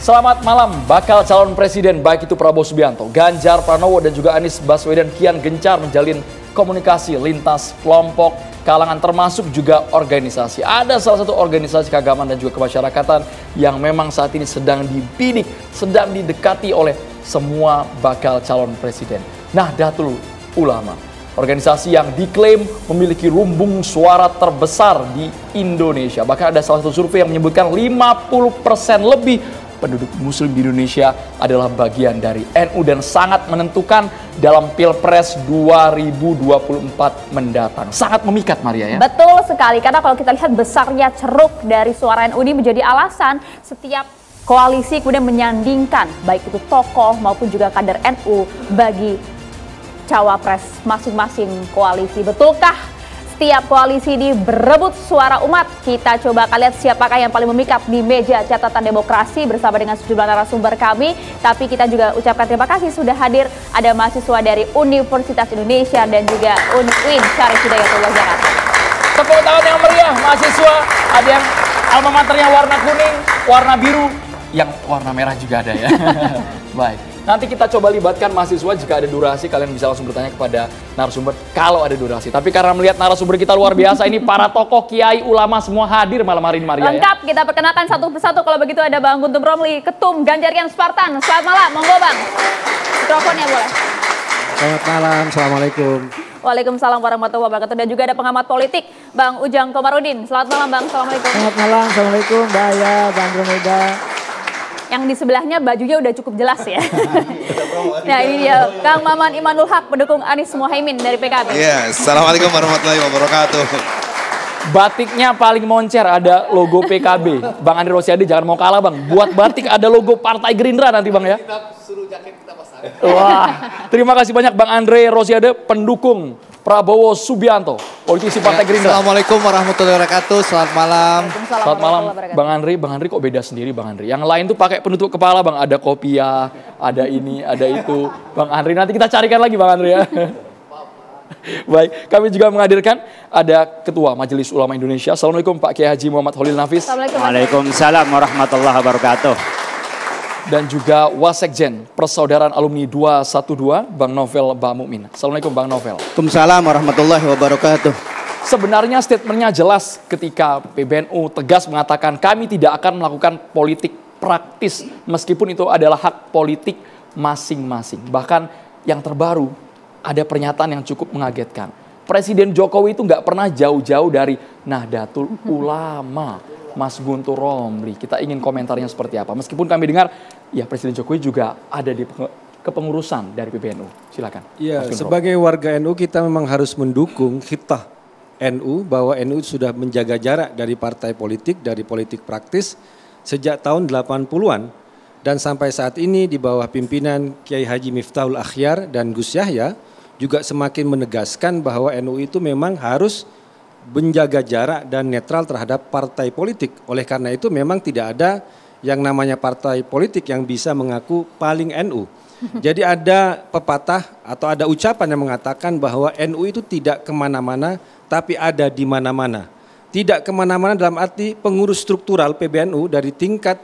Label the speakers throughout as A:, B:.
A: Selamat malam, bakal calon presiden baik itu Prabowo Subianto, Ganjar Pranowo dan juga Anies Baswedan kian gencar menjalin komunikasi lintas kelompok, kalangan termasuk juga organisasi. Ada salah satu organisasi keagamaan dan juga kemasyarakatan yang memang saat ini sedang dibidik, sedang didekati oleh semua bakal calon presiden. Nah, Datul Ulama, organisasi yang diklaim memiliki rumbung suara terbesar di Indonesia. Bahkan ada salah satu survei yang menyebutkan 50% lebih penduduk muslim di Indonesia adalah bagian dari NU dan sangat menentukan dalam Pilpres 2024 mendatang. Sangat memikat Maria ya.
B: Betul sekali karena kalau kita lihat besarnya ceruk dari suara NU ini menjadi alasan setiap koalisi kemudian menyandingkan baik itu tokoh maupun juga kader NU bagi cawapres masing-masing koalisi. Betulkah setiap koalisi ini berebut suara umat. Kita coba kalian siapakah yang paling memikat di meja catatan demokrasi bersama dengan sejumlah narasumber kami. Tapi kita juga ucapkan terima kasih sudah hadir ada mahasiswa dari Universitas Indonesia dan juga UNWIN Syarif Hidayatullah Jakarta.
A: Tepuk tangan yang meriah mahasiswa, ada yang alma maternya warna kuning, warna biru, yang warna merah juga ada ya. Baik. Nanti kita coba libatkan mahasiswa jika ada durasi kalian bisa langsung bertanya kepada narasumber kalau ada durasi. Tapi karena melihat narasumber kita luar biasa ini para tokoh kiai ulama semua hadir malam hari ini Maria. Ya. Lengkap
B: ya. kita perkenalkan satu persatu kalau begitu ada Bang Guntur Romli, Ketum Ganjarian Spartan. Selamat malam, monggo Bang. Mikrofonnya boleh.
C: Selamat malam, Assalamualaikum.
B: Waalaikumsalam warahmatullahi wabarakatuh. Dan juga ada pengamat politik, Bang Ujang Komarudin. Selamat malam, Bang. Assalamualaikum.
C: Selamat malam, Assalamualaikum. Mbak Aya, Bang Romeda
B: yang di sebelahnya bajunya udah cukup jelas ya. nah ini dia Kang Maman Imanul Haq pendukung Anies Mohaimin dari PKB. Iya,
D: Assalamualaikum
A: warahmatullahi wabarakatuh. Batiknya paling moncer ada logo PKB. Bang Andri Rosiade jangan mau kalah bang. Buat batik ada logo Partai Gerindra nanti bang ya.
E: Kita suruh jaket
F: kita pasang.
B: Wah,
A: terima kasih banyak Bang Andre Rosiade pendukung Prabowo Subianto, politisi ya, Partai Gerindra. Assalamualaikum warahmatullahi wabarakatuh. Selamat malam. Selamat malam, Bang Andri. Bang Andri kok beda sendiri, Bang Andri. Yang lain tuh pakai penutup kepala, Bang. Ada kopiah, ya, ada ini, ada itu. Bang Andri, nanti kita carikan lagi, Bang Andri ya. Baik, kami juga menghadirkan ada Ketua Majelis Ulama Indonesia. Assalamualaikum Pak Kiai Haji Muhammad Holil Nafis. Waalaikumsalam
E: warahmatullahi wabarakatuh
A: dan juga Wasekjen Persaudaraan Alumni 212 Bang Novel Mukmin. Assalamualaikum Bang Novel.
E: Waalaikumsalam warahmatullahi
G: wabarakatuh.
A: Sebenarnya statementnya jelas ketika PBNU tegas mengatakan kami tidak akan melakukan politik praktis meskipun itu adalah hak politik masing-masing. Bahkan yang terbaru ada pernyataan yang cukup mengagetkan. Presiden Jokowi itu nggak pernah jauh-jauh dari Nahdlatul Ulama. Mas Guntur Romli. Kita ingin komentarnya seperti apa. Meskipun kami dengar, ya Presiden Jokowi juga ada di kepengurusan dari PBNU. Silakan.
H: Iya, sebagai warga NU kita memang harus mendukung kita NU bahwa NU sudah menjaga jarak dari partai politik, dari politik praktis sejak tahun 80-an dan sampai saat ini di bawah pimpinan Kiai Haji Miftahul Akhyar dan Gus Yahya juga semakin menegaskan bahwa NU itu memang harus menjaga jarak dan netral terhadap partai politik. Oleh karena itu memang tidak ada yang namanya partai politik yang bisa mengaku paling NU. Jadi ada pepatah atau ada ucapan yang mengatakan bahwa NU itu tidak kemana-mana tapi ada di mana-mana. Tidak kemana-mana dalam arti pengurus struktural PBNU dari tingkat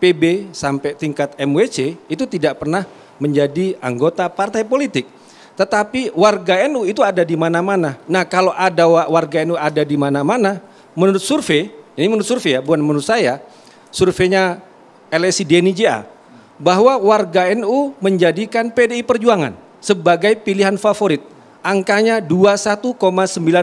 H: PB sampai tingkat MWC itu tidak pernah menjadi anggota partai politik tetapi warga NU itu ada di mana-mana. Nah kalau ada warga NU ada di mana-mana, menurut survei, ini menurut survei ya, bukan menurut saya, surveinya LSI DNIJA, bahwa warga NU menjadikan PDI Perjuangan sebagai pilihan favorit. Angkanya 21,9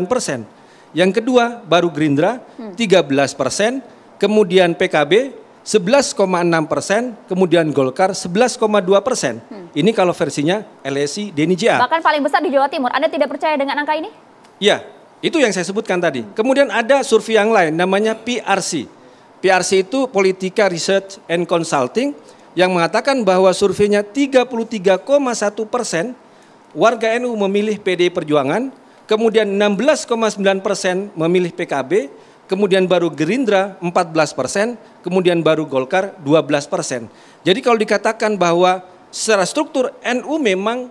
H: persen. Yang kedua baru Gerindra 13 persen, kemudian PKB 11,6 persen, kemudian Golkar 11,2 persen. Hmm. Ini kalau versinya LSI Deni JA. Bahkan
B: paling besar di Jawa Timur. Anda tidak percaya dengan angka ini?
H: Iya, itu yang saya sebutkan tadi. Kemudian ada survei yang lain namanya PRC. PRC itu Politika Research and Consulting yang mengatakan bahwa surveinya 33,1 persen warga NU memilih PD Perjuangan, kemudian 16,9 persen memilih PKB, kemudian baru Gerindra 14 persen, kemudian baru Golkar 12 persen. Jadi kalau dikatakan bahwa secara struktur NU memang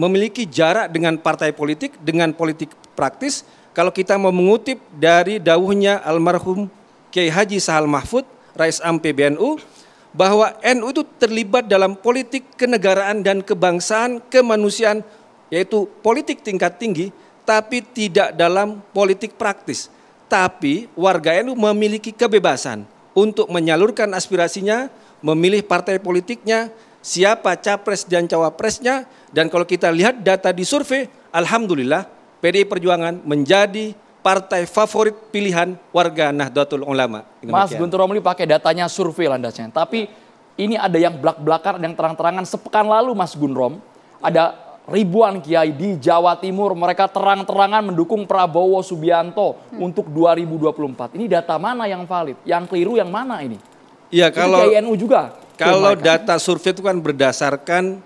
H: memiliki jarak dengan partai politik, dengan politik praktis, kalau kita mau mengutip dari dawuhnya almarhum Kiai Haji Sahal Mahfud, Rais Am PBNU, bahwa NU itu terlibat dalam politik kenegaraan dan kebangsaan, kemanusiaan, yaitu politik tingkat tinggi, tapi tidak dalam politik praktis tapi warga NU memiliki kebebasan untuk menyalurkan aspirasinya, memilih partai politiknya, siapa capres dan cawapresnya, dan kalau kita lihat data di survei, Alhamdulillah PDI Perjuangan menjadi partai favorit pilihan warga Nahdlatul Ulama. Mas Guntur
A: Romli pakai datanya survei landasnya, tapi ini ada yang belak-belakan, ada yang terang-terangan. Sepekan lalu Mas Gunrom, ada ribuan kiai di Jawa Timur mereka terang-terangan mendukung Prabowo Subianto hmm. untuk 2024. Ini data mana yang valid? Yang keliru yang mana ini?
H: Iya kalau ini KINU
A: juga. Kalau data
H: survei itu kan berdasarkan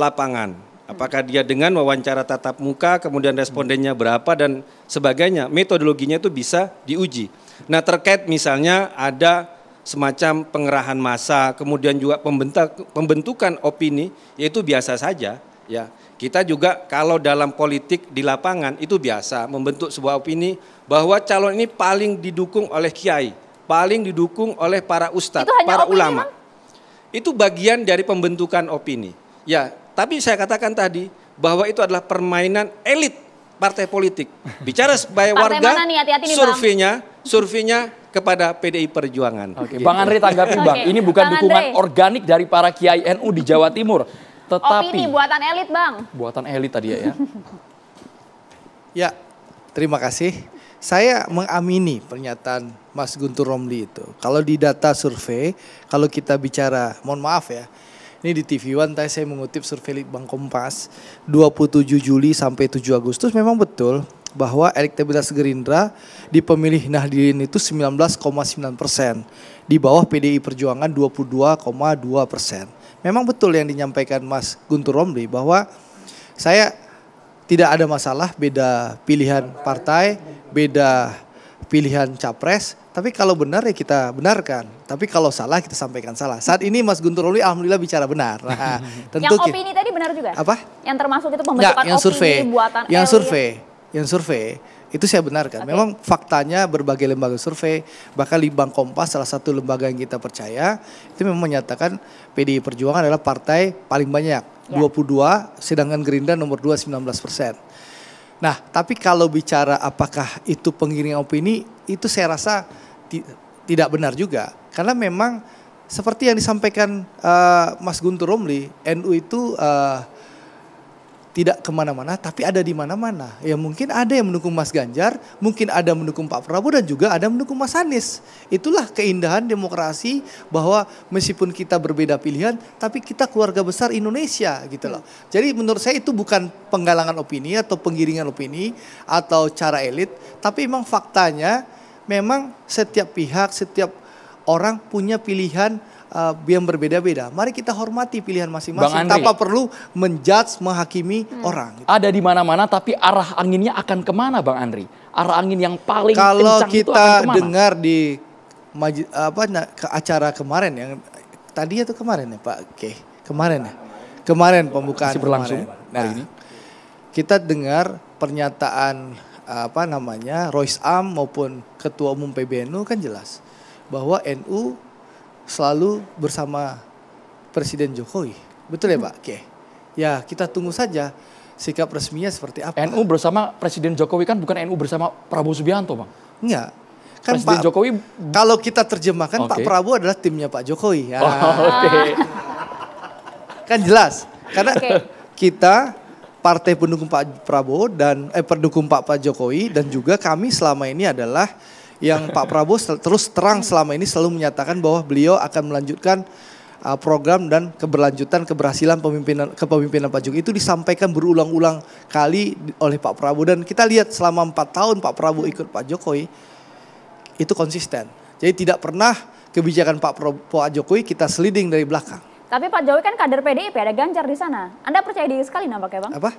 H: lapangan. Apakah dia dengan wawancara tatap muka, kemudian respondennya berapa dan sebagainya. Metodologinya itu bisa diuji. Nah terkait misalnya ada semacam pengerahan massa, kemudian juga pembentukan opini, yaitu biasa saja ya. Kita juga kalau dalam politik di lapangan itu biasa membentuk sebuah opini bahwa calon ini paling didukung oleh kiai, paling didukung oleh para ustadz, para ulama. Memang? Itu bagian dari pembentukan opini. Ya, tapi saya katakan tadi bahwa itu adalah permainan elit partai politik. Bicara sebagai warga, surveinya, surveinya kepada PDI Perjuangan.
A: Oke, Bang Andri tanggapi Bang, Oke, ini bukan Bang dukungan Andre. organik dari para kiai NU di Jawa Timur. Tetapi opini
B: buatan elit, Bang.
I: Buatan elit tadi ya. Ya. ya, terima kasih. Saya mengamini pernyataan Mas Guntur Romli itu. Kalau di data survei, kalau kita bicara, mohon maaf ya, ini di TV One tadi saya mengutip survei Litbang Kompas 27 Juli sampai 7 Agustus memang betul bahwa elektabilitas Gerindra di pemilih nahdirin itu 19,9 persen. Di bawah PDI Perjuangan 22,2 persen memang betul yang dinyampaikan Mas Guntur Romli bahwa saya tidak ada masalah beda pilihan partai, beda pilihan capres, tapi kalau benar ya kita benarkan. Tapi kalau salah kita sampaikan salah. Saat ini Mas Guntur Romli alhamdulillah bicara benar. Nah, tentu yang opini
B: tadi benar juga? Apa? Yang termasuk itu pembentukan Nggak, yang opini survei, buatan Yang survei,
I: yang survei itu saya benarkan. Okay. Memang faktanya berbagai lembaga survei, bahkan di Bank Kompas salah satu lembaga yang kita percaya, itu memang menyatakan PDI Perjuangan adalah partai paling banyak, yeah. 22, sedangkan Gerindra nomor 2 19 persen. Nah, tapi kalau bicara apakah itu pengiring opini, itu saya rasa tidak benar juga. Karena memang seperti yang disampaikan uh, Mas Guntur Romli, NU itu uh, tidak kemana-mana, tapi ada di mana-mana. Ya mungkin ada yang mendukung Mas Ganjar, mungkin ada yang mendukung Pak Prabowo dan juga ada yang mendukung Mas Anies. Itulah keindahan demokrasi bahwa meskipun kita berbeda pilihan, tapi kita keluarga besar Indonesia gitu loh. Jadi menurut saya itu bukan penggalangan opini atau penggiringan opini atau cara elit, tapi memang faktanya memang setiap pihak, setiap orang punya pilihan uh, yang berbeda-beda. Mari kita hormati pilihan masing-masing tanpa perlu menjudge, menghakimi hmm. orang.
A: Ada di mana-mana tapi arah anginnya akan kemana
I: Bang Andri? Arah angin yang paling Kalau kencang kita itu akan kita dengar di apa ke acara kemarin yang tadi atau kemarin ya Pak? Oke, kemarin ya. Kemarin pembukaan Masih berlangsung kemarin. hari nah, ini. Kita dengar pernyataan apa namanya Royce Am maupun Ketua Umum PBNU kan jelas bahwa NU selalu bersama Presiden Jokowi. Betul ya Pak? Oke. Ya kita tunggu saja sikap resminya seperti apa. NU bersama Presiden Jokowi kan bukan NU bersama Prabowo Subianto Bang? Enggak. Kan Presiden Pak, Jokowi kalau kita terjemahkan okay. Pak Prabowo adalah timnya Pak Jokowi. Ya. Oh, Oke. Okay. Kan jelas. Karena okay. kita partai pendukung Pak Prabowo dan eh pendukung Pak Pak Jokowi dan juga kami selama ini adalah yang Pak Prabowo terus terang selama ini selalu menyatakan bahwa beliau akan melanjutkan uh, program dan keberlanjutan keberhasilan pemimpinan kepemimpinan Pak Jokowi itu disampaikan berulang-ulang kali oleh Pak Prabowo dan kita lihat selama empat tahun Pak Prabowo ikut Pak Jokowi itu konsisten. Jadi tidak pernah kebijakan Pak Prabowo Pak Jokowi kita seliding dari belakang.
B: Tapi Pak Jokowi kan kader PDIP, ada Ganjar di sana. Anda percaya diri sekali nampaknya, Bang? Apa?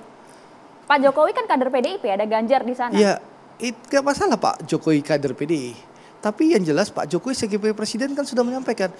B: Pak Jokowi kan kader PDIP, ada Ganjar di sana. Iya,
I: itu gak masalah Pak Jokowi kader PDI. Tapi yang jelas Pak Jokowi sebagai presiden kan sudah menyampaikan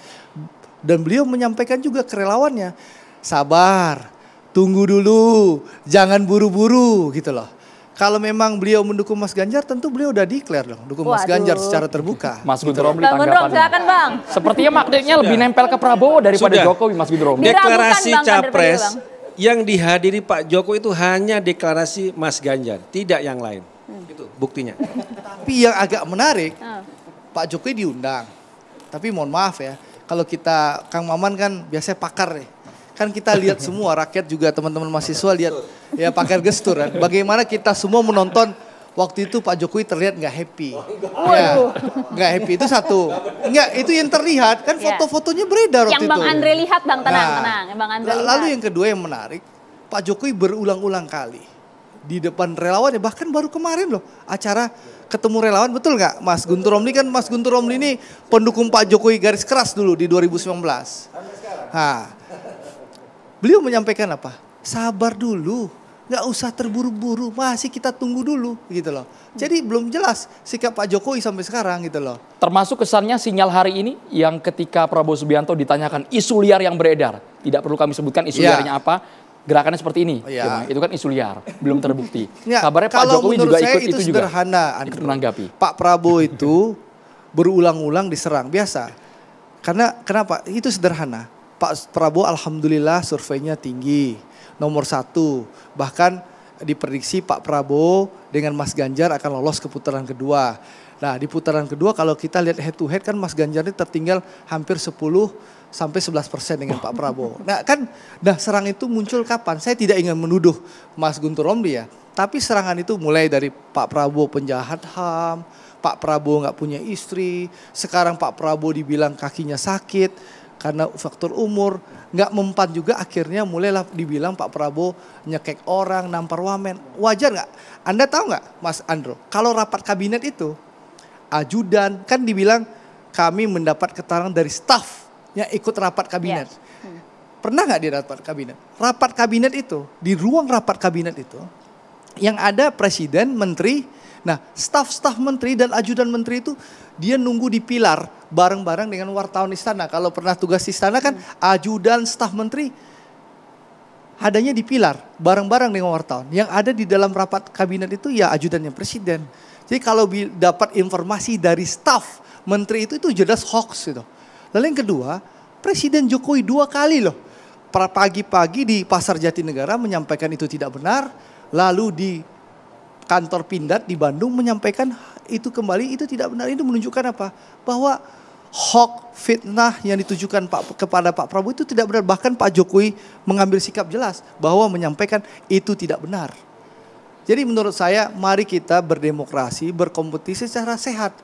I: dan beliau menyampaikan juga kerelawannya sabar, tunggu dulu, jangan buru-buru gitu loh. Kalau memang beliau mendukung Mas Ganjar, tentu beliau udah declare dong, dukung Waduh. Mas Ganjar secara terbuka. Mas gitu. Guntur Romli Bang Guntur silakan
B: Bang. Sepertinya maknanya lebih
I: nempel ke Prabowo daripada Sudah. Jokowi, Mas Guntur Romli.
B: Deklarasi bang, capres
A: bang.
H: yang dihadiri Pak Jokowi itu hanya deklarasi Mas Ganjar, tidak yang lain buktinya.
I: Tapi yang agak menarik, oh. Pak Jokowi diundang. Tapi mohon maaf ya, kalau kita Kang Maman kan biasanya pakar nih. Ya. Kan kita lihat semua rakyat juga teman-teman mahasiswa lihat ya pakar gestur kan. Bagaimana kita semua menonton waktu itu Pak Jokowi terlihat nggak happy. Oh, ya, nggak happy itu satu. Enggak itu yang terlihat kan ya. foto-fotonya beredar waktu Bang itu. Yang Bang Andre
B: lihat Bang tenang nah, tenang. Lalu lihat. yang
I: kedua yang menarik Pak Jokowi berulang-ulang kali di depan relawan ya bahkan baru kemarin loh acara ketemu relawan betul nggak Mas Guntur Romli kan Mas Guntur Romli ini pendukung Pak Jokowi garis keras dulu di 2019. Ha. Beliau menyampaikan apa? Sabar dulu, nggak usah terburu-buru, masih kita tunggu dulu gitu loh. Jadi belum jelas sikap Pak Jokowi sampai sekarang gitu loh.
A: Termasuk kesannya sinyal hari ini yang ketika Prabowo Subianto ditanyakan isu liar yang beredar, tidak perlu kami sebutkan isu ya. liarnya apa, gerakannya seperti ini. Ya. Itu kan isu liar, belum terbukti. Ya, Kabarnya Pak Jokowi juga saya ikut itu, itu juga.
I: sederhana, ikut menanggapi. Pak Prabowo itu berulang-ulang diserang biasa. Karena kenapa? Itu sederhana. Pak Prabowo alhamdulillah surveinya tinggi, nomor satu. Bahkan diprediksi Pak Prabowo dengan Mas Ganjar akan lolos ke putaran kedua. Nah di putaran kedua kalau kita lihat head to head kan Mas Ganjar ini tertinggal hampir 10 sampai 11 persen dengan Pak Prabowo. Nah kan, nah serang itu muncul kapan? Saya tidak ingin menuduh Mas Guntur Romli ya, tapi serangan itu mulai dari Pak Prabowo penjahat HAM, Pak Prabowo nggak punya istri, sekarang Pak Prabowo dibilang kakinya sakit karena faktor umur, nggak mempan juga akhirnya mulailah dibilang Pak Prabowo nyekek orang, nampar wamen. Wajar nggak? Anda tahu nggak Mas Andro, kalau rapat kabinet itu, ajudan kan dibilang kami mendapat keterangan dari staff yang ikut rapat kabinet. Yeah. Hmm. Pernah nggak di rapat kabinet? Rapat kabinet itu, di ruang rapat kabinet itu, yang ada presiden, menteri, nah staf-staf menteri dan ajudan menteri itu dia nunggu di pilar bareng-bareng dengan wartawan istana. Kalau pernah tugas istana kan hmm. ajudan staf menteri adanya di pilar bareng-bareng dengan wartawan. Yang ada di dalam rapat kabinet itu ya ajudannya presiden. Jadi kalau dapat informasi dari staf menteri itu itu jelas hoax gitu. Lalu yang kedua, Presiden Jokowi dua kali loh. Pagi-pagi di Pasar Jatinegara menyampaikan itu tidak benar, lalu di kantor Pindad di Bandung menyampaikan itu kembali itu tidak benar. Itu menunjukkan apa? Bahwa hoax fitnah yang ditujukan Pak, kepada Pak Prabowo itu tidak benar. Bahkan Pak Jokowi mengambil sikap jelas bahwa menyampaikan itu tidak benar. Jadi menurut saya mari kita berdemokrasi, berkompetisi secara sehat.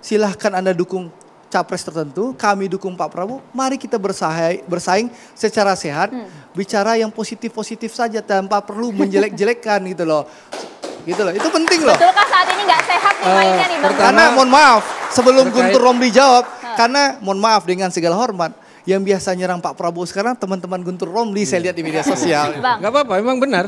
I: Silahkan Anda dukung capres tertentu, kami dukung Pak Prabowo, mari kita bersaing, secara sehat, hmm. bicara yang positif-positif saja tanpa perlu menjelek-jelekkan gitu loh. Gitu loh, itu penting loh. Betulkah
B: saat ini nggak sehat nih uh, nih Bang? Karena mohon maaf,
I: sebelum terkait. Guntur Romli jawab, huh. Hmm. karena mohon maaf dengan segala hormat, yang biasa nyerang Pak Prabowo sekarang teman-teman Guntur Romli hmm. saya iya. lihat di media sosial.
H: Bang. Gak apa-apa, memang benar.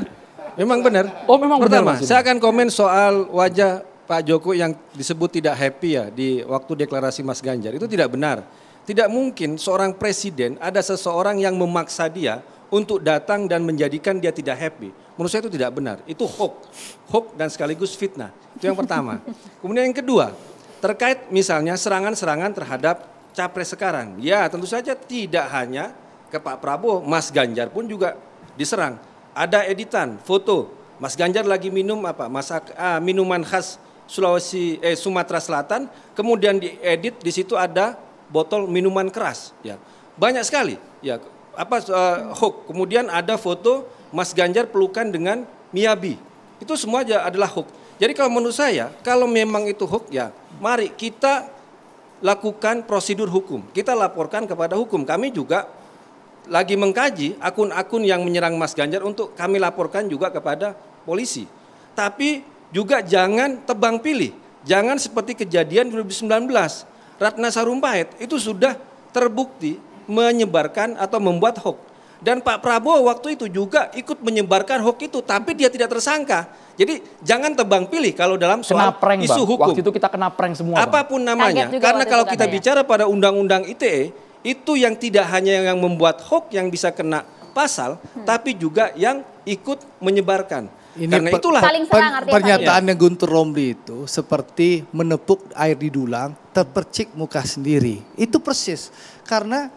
H: Memang benar. Oh, memang Pertama, benar. Pertama, saya akan komen soal wajah Pak Joko yang disebut tidak happy ya di waktu deklarasi Mas Ganjar itu tidak benar. Tidak mungkin seorang presiden ada seseorang yang memaksa dia untuk datang dan menjadikan dia tidak happy. Menurut saya itu tidak benar. Itu hoax. Hoax dan sekaligus fitnah. Itu yang pertama. Kemudian yang kedua, terkait misalnya serangan-serangan terhadap capres sekarang. Ya, tentu saja tidak hanya ke Pak Prabowo, Mas Ganjar pun juga diserang. Ada editan foto Mas Ganjar lagi minum apa? Masak ah, minuman khas Sulawesi eh Sumatera Selatan, kemudian diedit di situ ada botol minuman keras ya. Banyak sekali ya apa uh, hoax. Kemudian ada foto Mas Ganjar pelukan dengan Miyabi. Itu semua aja adalah hoax. Jadi kalau menurut saya kalau memang itu hoax ya, mari kita lakukan prosedur hukum. Kita laporkan kepada hukum. Kami juga lagi mengkaji akun-akun yang menyerang Mas Ganjar untuk kami laporkan juga kepada polisi. Tapi juga jangan tebang pilih, jangan seperti kejadian 2019. Ratna Sarumpait itu sudah terbukti menyebarkan atau membuat hoax. Dan Pak Prabowo waktu itu juga ikut menyebarkan hoax itu, tapi dia tidak tersangka. Jadi jangan tebang pilih kalau dalam
A: soal kena prank, isu bang. hukum. Waktu itu kita kena prank semua. Apapun bang. namanya, karena kalau kita ya.
H: bicara pada Undang-Undang ITE, itu yang tidak hanya yang membuat hoax yang bisa kena pasal, hmm. tapi
I: juga yang ikut menyebarkan. Ini Karena itulah saling serang, pernyataannya Guntur Romli itu seperti menepuk air di dulang, terpercik muka sendiri. Itu persis. Karena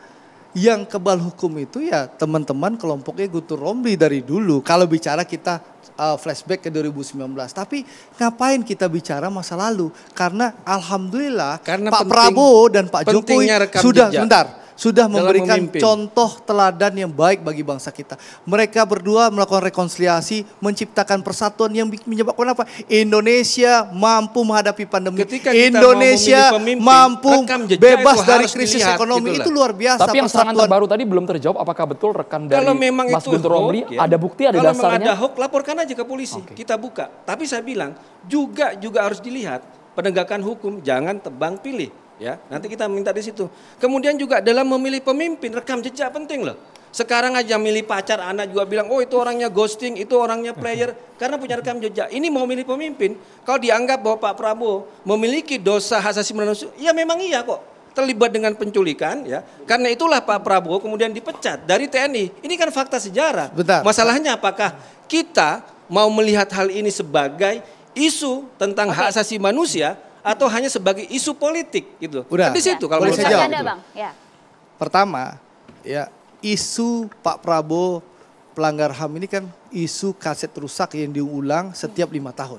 I: yang kebal hukum itu ya teman-teman kelompoknya Guntur Romli dari dulu. Kalau bicara kita uh, flashback ke 2019. Tapi ngapain kita bicara masa lalu? Karena alhamdulillah Karena Pak penting, Prabowo dan Pak Jokowi sudah jejak. bentar sudah memberikan memimpin. contoh teladan yang baik bagi bangsa kita. Mereka berdua melakukan rekonsiliasi, menciptakan persatuan yang menyebabkan apa? Indonesia mampu menghadapi pandemi. Ketika Indonesia pemimpin, mampu bebas dari krisis
A: dilihat, ekonomi. Gitu itu luar biasa. Tapi yang serangan terbaru tadi belum terjawab apakah betul rekan dari Kalau memang Mas Guntur Romli ya. ada bukti ada Kalau dasarnya? Kalau ada
H: hoax laporkan aja ke polisi. Okay. Kita buka. Tapi saya bilang juga juga harus dilihat penegakan hukum jangan tebang pilih. Ya, nanti kita minta di situ. Kemudian juga dalam memilih pemimpin rekam jejak penting loh. Sekarang aja milih pacar anak juga bilang, oh itu orangnya ghosting, itu orangnya player. Karena punya rekam jejak. Ini mau milih pemimpin. Kalau dianggap bahwa Pak Prabowo memiliki dosa hak asasi manusia, ya memang iya kok. Terlibat dengan penculikan ya. Karena itulah Pak Prabowo kemudian dipecat dari TNI. Ini kan fakta sejarah. Betar. Masalahnya apakah kita mau melihat hal ini sebagai isu tentang hak asasi manusia atau hanya sebagai isu politik gitu. Udah. di situ ya. kalau saya jawab. Anda,
B: Ya.
I: Pertama, ya isu Pak Prabowo pelanggar HAM ini kan isu kaset rusak yang diulang setiap lima tahun.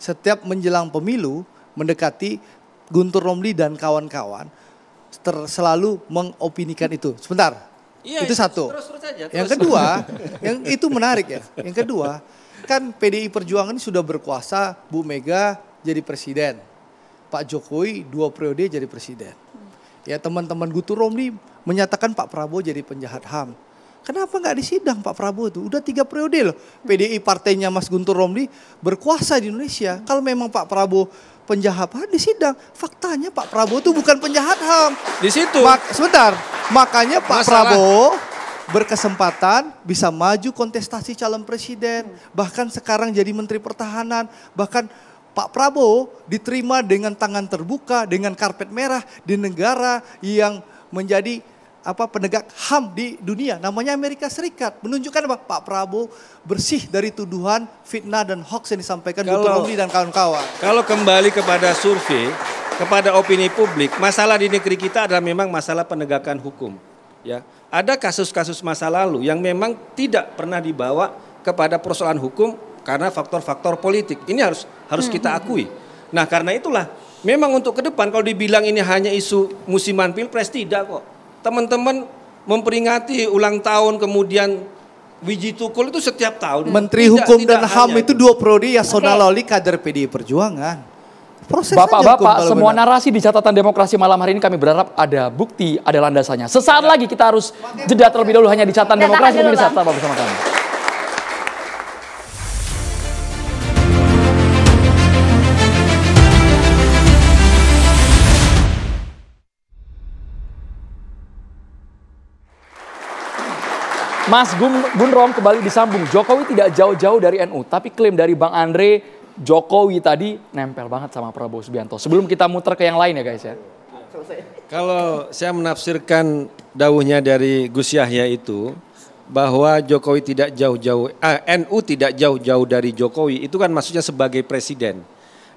I: Setiap menjelang pemilu mendekati Guntur Romli dan kawan-kawan selalu mengopinikan itu. Sebentar. Iya, itu satu. Terus,
H: terus aja, terus. Yang kedua, yang
I: itu menarik ya. Yang kedua, kan PDI Perjuangan sudah berkuasa, Bu Mega jadi presiden Pak Jokowi dua periode jadi presiden. Ya teman-teman Gutur Romli menyatakan Pak Prabowo jadi penjahat HAM. Kenapa nggak disidang Pak Prabowo itu? Udah tiga periode loh. PDI partainya Mas Guntur Romli berkuasa di Indonesia. Kalau memang Pak Prabowo penjahat HAM disidang, faktanya Pak Prabowo itu bukan penjahat HAM. Di situ. Mak sebentar, makanya Pak Masalah. Prabowo berkesempatan bisa maju kontestasi calon presiden, bahkan sekarang jadi menteri pertahanan, bahkan Pak Prabowo diterima dengan tangan terbuka, dengan karpet merah di negara yang menjadi apa penegak HAM di dunia namanya Amerika Serikat menunjukkan apa Pak Prabowo bersih dari tuduhan fitnah dan hoax yang disampaikan kalau, Dr. dan kawan-kawan.
H: Kalau kembali kepada survei kepada opini publik, masalah di negeri kita adalah memang masalah penegakan hukum. Ya, ada kasus-kasus masa lalu yang memang tidak pernah dibawa kepada persoalan hukum karena faktor-faktor politik. Ini harus harus kita mm-hmm. akui. Nah, karena itulah memang untuk ke depan kalau dibilang ini hanya isu musiman Pilpres tidak kok. Teman-teman memperingati ulang tahun kemudian Wiji
I: Tukul itu setiap tahun. Menteri tidak, Hukum tidak dan HAM itu dua prodi Yasona okay. Loli kader PDI Perjuangan. Bapak-bapak, semua benar.
A: narasi di catatan demokrasi malam hari ini kami berharap ada bukti, ada landasannya. Sesaat lagi kita harus jeda terlebih dahulu hanya di catatan demokrasi pemirsa tetap bersama kami. Mas Gun Gunrom kembali disambung. Jokowi tidak jauh-jauh dari NU, tapi klaim dari Bang Andre Jokowi tadi nempel banget sama Prabowo Subianto. Sebelum kita muter ke yang lain ya guys ya.
H: Kalau saya menafsirkan dauhnya dari Gus Yahya itu bahwa Jokowi tidak jauh-jauh, ah, eh, NU tidak jauh-jauh dari Jokowi itu kan maksudnya sebagai presiden.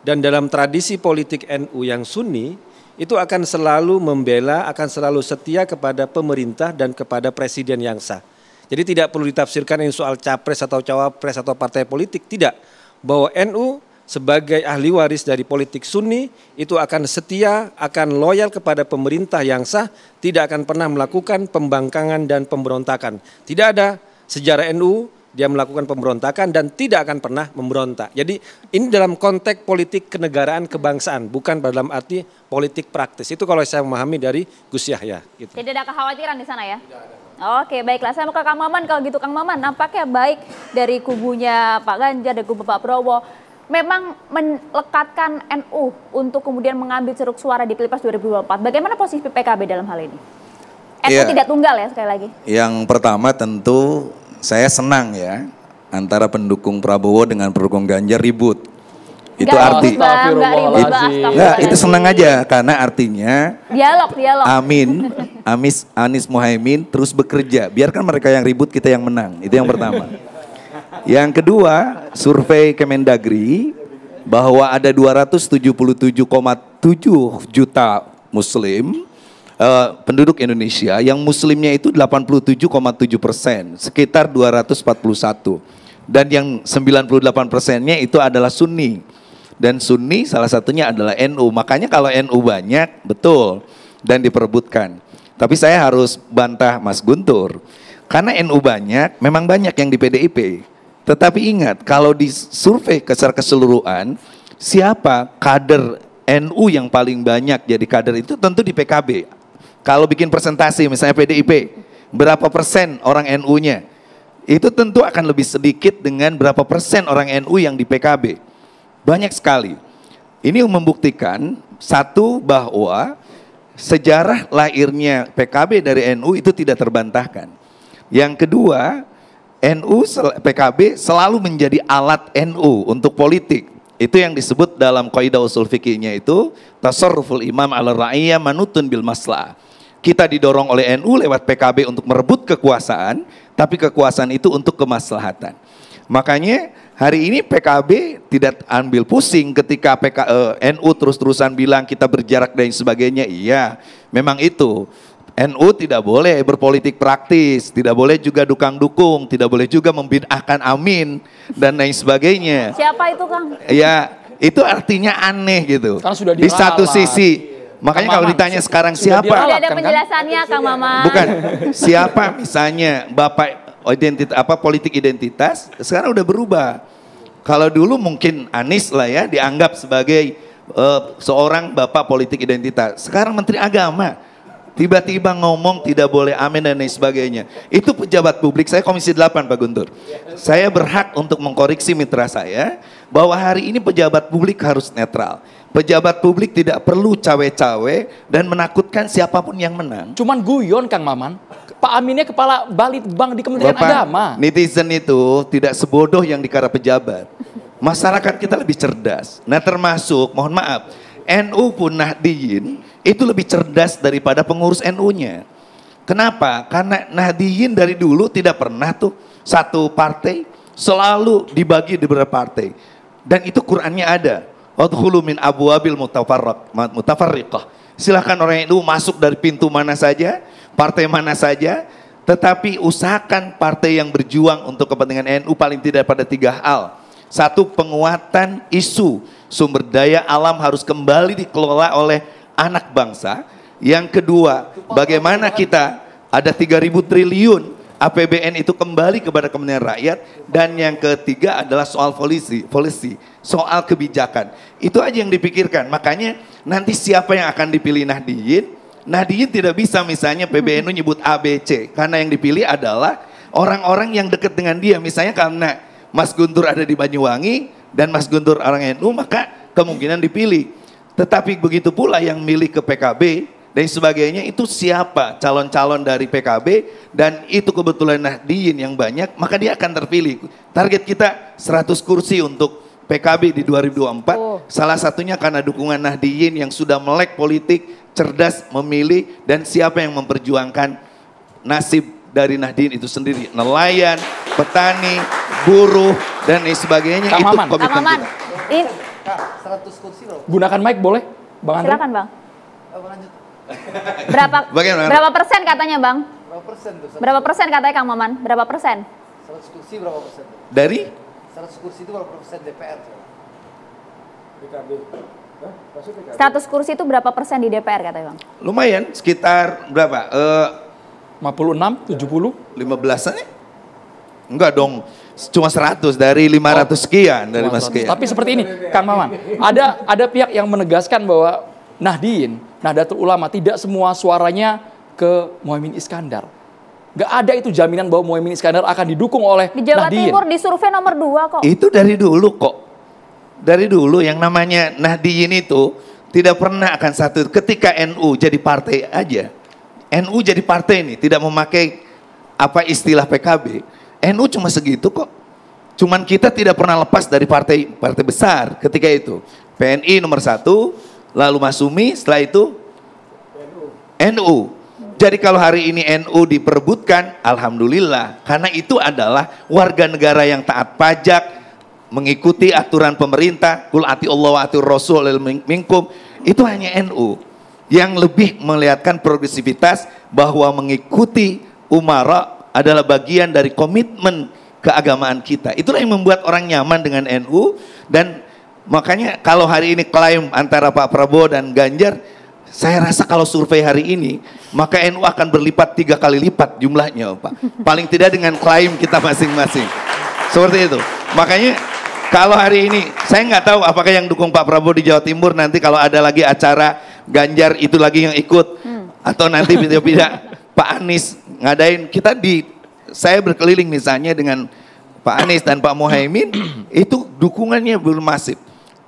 H: Dan dalam tradisi politik NU yang Sunni itu akan selalu membela, akan selalu setia kepada pemerintah dan kepada presiden yang sah jadi tidak perlu ditafsirkan yang soal capres atau cawapres atau partai politik, tidak. Bahwa NU sebagai ahli waris dari politik Sunni itu akan setia, akan loyal kepada pemerintah yang sah, tidak akan pernah melakukan pembangkangan dan pemberontakan. Tidak ada sejarah NU dia melakukan pemberontakan dan tidak akan pernah memberontak. Jadi ini dalam konteks politik kenegaraan kebangsaan, bukan dalam arti politik praktis. Itu kalau saya memahami dari Gus Yahya. Gitu. Tidak
B: ada kekhawatiran di sana ya? Tidak ada. Oke, baiklah. Saya mau ke Kang Maman kalau gitu. Kang Maman, nampaknya baik dari kubunya Pak Ganjar dan kubu Pak Prabowo. Memang melekatkan NU untuk kemudian mengambil ceruk suara di Pilpres 2024. Bagaimana posisi PKB dalam hal ini? NU ya, tidak tunggal ya sekali lagi.
D: Yang pertama tentu saya senang ya antara pendukung Prabowo dengan pendukung Ganjar ribut
B: itu gak arti gak, itu senang
D: aja karena artinya
B: dialog dialog Amin
D: Amis Anis Muhaimin terus bekerja biarkan mereka yang ribut kita yang menang itu yang pertama yang kedua survei Kemendagri bahwa ada 277,7 juta muslim uh, penduduk Indonesia yang muslimnya itu 87,7 persen sekitar 241 dan yang 98 persennya itu adalah Sunni dan Sunni salah satunya adalah NU. Makanya kalau NU banyak, betul dan diperebutkan. Tapi saya harus bantah Mas Guntur. Karena NU banyak, memang banyak yang di PDIP. Tetapi ingat, kalau di survei secara keseluruhan, siapa kader NU yang paling banyak jadi kader itu tentu di PKB. Kalau bikin presentasi misalnya PDIP, berapa persen orang NU-nya? Itu tentu akan lebih sedikit dengan berapa persen orang NU yang di PKB. Banyak sekali. Ini membuktikan satu bahwa sejarah lahirnya PKB dari NU itu tidak terbantahkan. Yang kedua, NU PKB selalu menjadi alat NU untuk politik. Itu yang disebut dalam kaidah usul fikihnya itu tasarruful imam ala ra'iyya manutun bil maslah Kita didorong oleh NU lewat PKB untuk merebut kekuasaan, tapi kekuasaan itu untuk kemaslahatan. Makanya Hari ini PKB tidak ambil pusing ketika PK, eh, NU terus-terusan bilang kita berjarak dan sebagainya. Iya, memang itu. NU tidak boleh berpolitik praktis, tidak boleh juga dukang dukung, tidak boleh juga membid'ahkan amin dan lain sebagainya.
B: Siapa itu Kang?
D: Iya, itu artinya aneh gitu. Karena sudah Di satu sisi, Makanya kalau ditanya sekarang siapa? Sudah ada
B: penjelasannya Kang Maman. Bukan,
D: siapa misalnya Bapak identitas apa politik identitas sekarang udah berubah. Kalau dulu mungkin Anies lah ya dianggap sebagai uh, seorang bapak politik identitas. Sekarang Menteri Agama tiba-tiba ngomong tidak boleh amin dan lain sebagainya. Itu pejabat publik, saya Komisi 8 Pak Guntur. Saya berhak untuk mengkoreksi mitra saya bahwa hari ini pejabat publik harus netral. Pejabat publik tidak perlu cawe-cawe dan menakutkan siapapun yang menang. Cuman guyon Kang Maman.
A: Pak Aminnya kepala Balit Bank di Kementerian Bapak, Agama.
D: Netizen itu tidak sebodoh yang dikara pejabat. Masyarakat kita lebih cerdas. Nah termasuk, mohon maaf, NU pun Nahdiyin itu lebih cerdas daripada pengurus NU-nya. Kenapa? Karena Nahdiyin dari dulu tidak pernah tuh satu partai selalu dibagi di beberapa partai. Dan itu Qurannya ada. Wadhulu min abu mutafarriq, mutafarriqah. Silahkan orang itu masuk dari pintu mana saja, partai mana saja, tetapi usahakan partai yang berjuang untuk kepentingan NU paling tidak pada tiga hal. Satu, penguatan isu sumber daya alam harus kembali dikelola oleh anak bangsa. Yang kedua, bagaimana kita ada 3000 triliun APBN itu kembali kepada kepentingan rakyat dan yang ketiga adalah soal polisi, polisi soal kebijakan. Itu aja yang dipikirkan. Makanya nanti siapa yang akan dipilih Nahdiyin? Nahdiyin tidak bisa misalnya PBNU nyebut ABC karena yang dipilih adalah orang-orang yang dekat dengan dia. Misalnya karena Mas Guntur ada di Banyuwangi dan Mas Guntur orang NU maka kemungkinan dipilih. Tetapi begitu pula yang milih ke PKB dan sebagainya itu siapa calon-calon dari PKB dan itu kebetulan Nahdiyin yang banyak maka dia akan terpilih. Target kita 100 kursi untuk PKB di 2024. Oh. Salah satunya karena dukungan Nahdiyin yang sudah melek politik, cerdas memilih dan siapa yang memperjuangkan nasib dari Nahdiyin itu sendiri. Nelayan, petani, buruh dan lain sebagainya Kang itu Maman. komitmen Kang Maman.
B: In... 100 eh. kursi loh.
A: Gunakan mic boleh? Bang Andri. Silakan,
B: Bang. Eh, berapa Bagaimana? berapa persen katanya, Bang? Berapa persen Berapa persen katanya Kang Maman? Berapa persen? 100 kursi berapa persen? Dari 100 kursi itu berapa persen DPR tuh. PKB. PKB. 100 kursi itu berapa persen di DPR kata Bang?
D: Lumayan, sekitar berapa? Eh uh, 56, 70, 15-an Enggak dong, cuma 100 dari 500 oh, sekian dari Mas sekian. Tapi
A: seperti ini, Kang Maman, ada ada pihak yang menegaskan bahwa Nahdien, Nahdlatul Ulama tidak semua suaranya ke Muhammad Iskandar. Gak ada itu jaminan bahwa Mohaimin Iskandar akan didukung oleh Di Jawa Nahdien. Timur
B: di survei nomor dua kok.
D: Itu dari dulu kok. Dari dulu yang namanya Nahdiyin itu tidak pernah akan satu ketika NU jadi partai aja. NU jadi partai ini tidak memakai apa istilah PKB. NU cuma segitu kok. Cuman kita tidak pernah lepas dari partai partai besar ketika itu. PNI nomor satu, lalu Masumi, setelah itu NU. NU. Jadi kalau hari ini NU diperbutkan, alhamdulillah, karena itu adalah warga negara yang taat pajak, mengikuti aturan pemerintah, kul ati Allah wa ati Rasul minkum, itu hanya NU yang lebih melihatkan progresivitas bahwa mengikuti umara adalah bagian dari komitmen keagamaan kita. Itulah yang membuat orang nyaman dengan NU dan makanya kalau hari ini klaim antara Pak Prabowo dan Ganjar saya rasa kalau survei hari ini, maka NU akan berlipat tiga kali lipat jumlahnya, Pak. Paling tidak dengan klaim kita masing-masing. Seperti itu. Makanya kalau hari ini, saya nggak tahu apakah yang dukung Pak Prabowo di Jawa Timur nanti kalau ada lagi acara Ganjar itu lagi yang ikut. Hmm. Atau nanti tidak Pak Anies ngadain. Kita di, saya berkeliling misalnya dengan Pak Anies dan Pak Mohaimin, itu dukungannya belum masif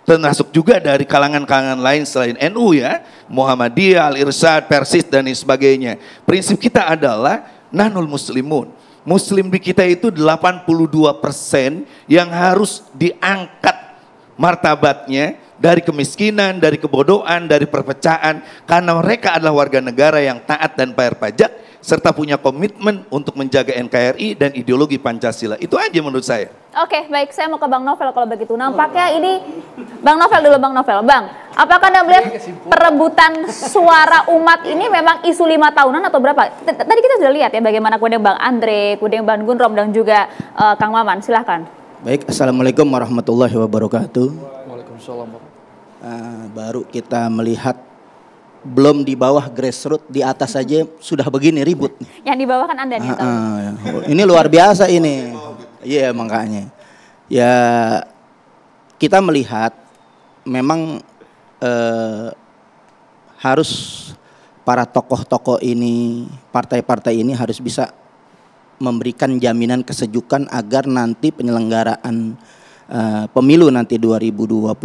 D: termasuk juga dari kalangan-kalangan lain selain NU ya, Muhammadiyah, Al-Irsad, Persis dan sebagainya. Prinsip kita adalah nahnul muslimun. Muslim di kita itu 82% yang harus diangkat martabatnya dari kemiskinan, dari kebodohan, dari perpecahan karena mereka adalah warga negara yang taat dan bayar pajak serta punya komitmen untuk menjaga NKRI dan ideologi Pancasila. Itu aja menurut saya.
B: Oke, baik. Saya mau ke Bang Novel kalau begitu. Nampaknya ini Bang Novel dulu, Bang Novel. Bang, apakah Anda melihat perebutan suara umat ini memang isu lima tahunan atau berapa? Tadi kita sudah lihat ya bagaimana kemudian Bang Andre, kemudian Bang Gunrom dan juga uh, Kang Maman. Silahkan.
G: Baik, Assalamualaikum warahmatullahi wabarakatuh. Waalaikumsalam. Uh, baru kita melihat belum di bawah grassroot di atas saja sudah begini ribut.
B: Yang di bawah kan Anda nih. Ya.
G: Oh, ini luar biasa ini. Iya yeah, makanya. Ya kita melihat memang uh, harus para tokoh-tokoh ini, partai-partai ini harus bisa memberikan jaminan kesejukan agar nanti penyelenggaraan uh, pemilu nanti 2024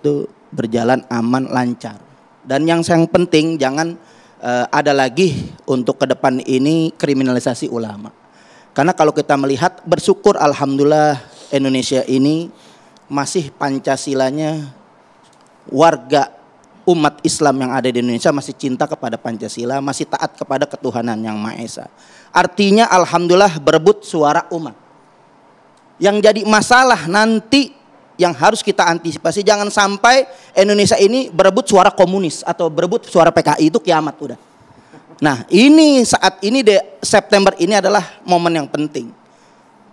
G: itu berjalan aman lancar. Dan yang yang penting jangan uh, ada lagi untuk ke depan ini kriminalisasi ulama. Karena kalau kita melihat bersyukur alhamdulillah Indonesia ini masih Pancasilanya warga umat Islam yang ada di Indonesia masih cinta kepada Pancasila, masih taat kepada ketuhanan yang Maha Esa. Artinya alhamdulillah berebut suara umat. Yang jadi masalah nanti yang harus kita antisipasi. Jangan sampai Indonesia ini berebut suara komunis atau berebut suara PKI itu kiamat udah. Nah ini saat ini de September ini adalah momen yang penting.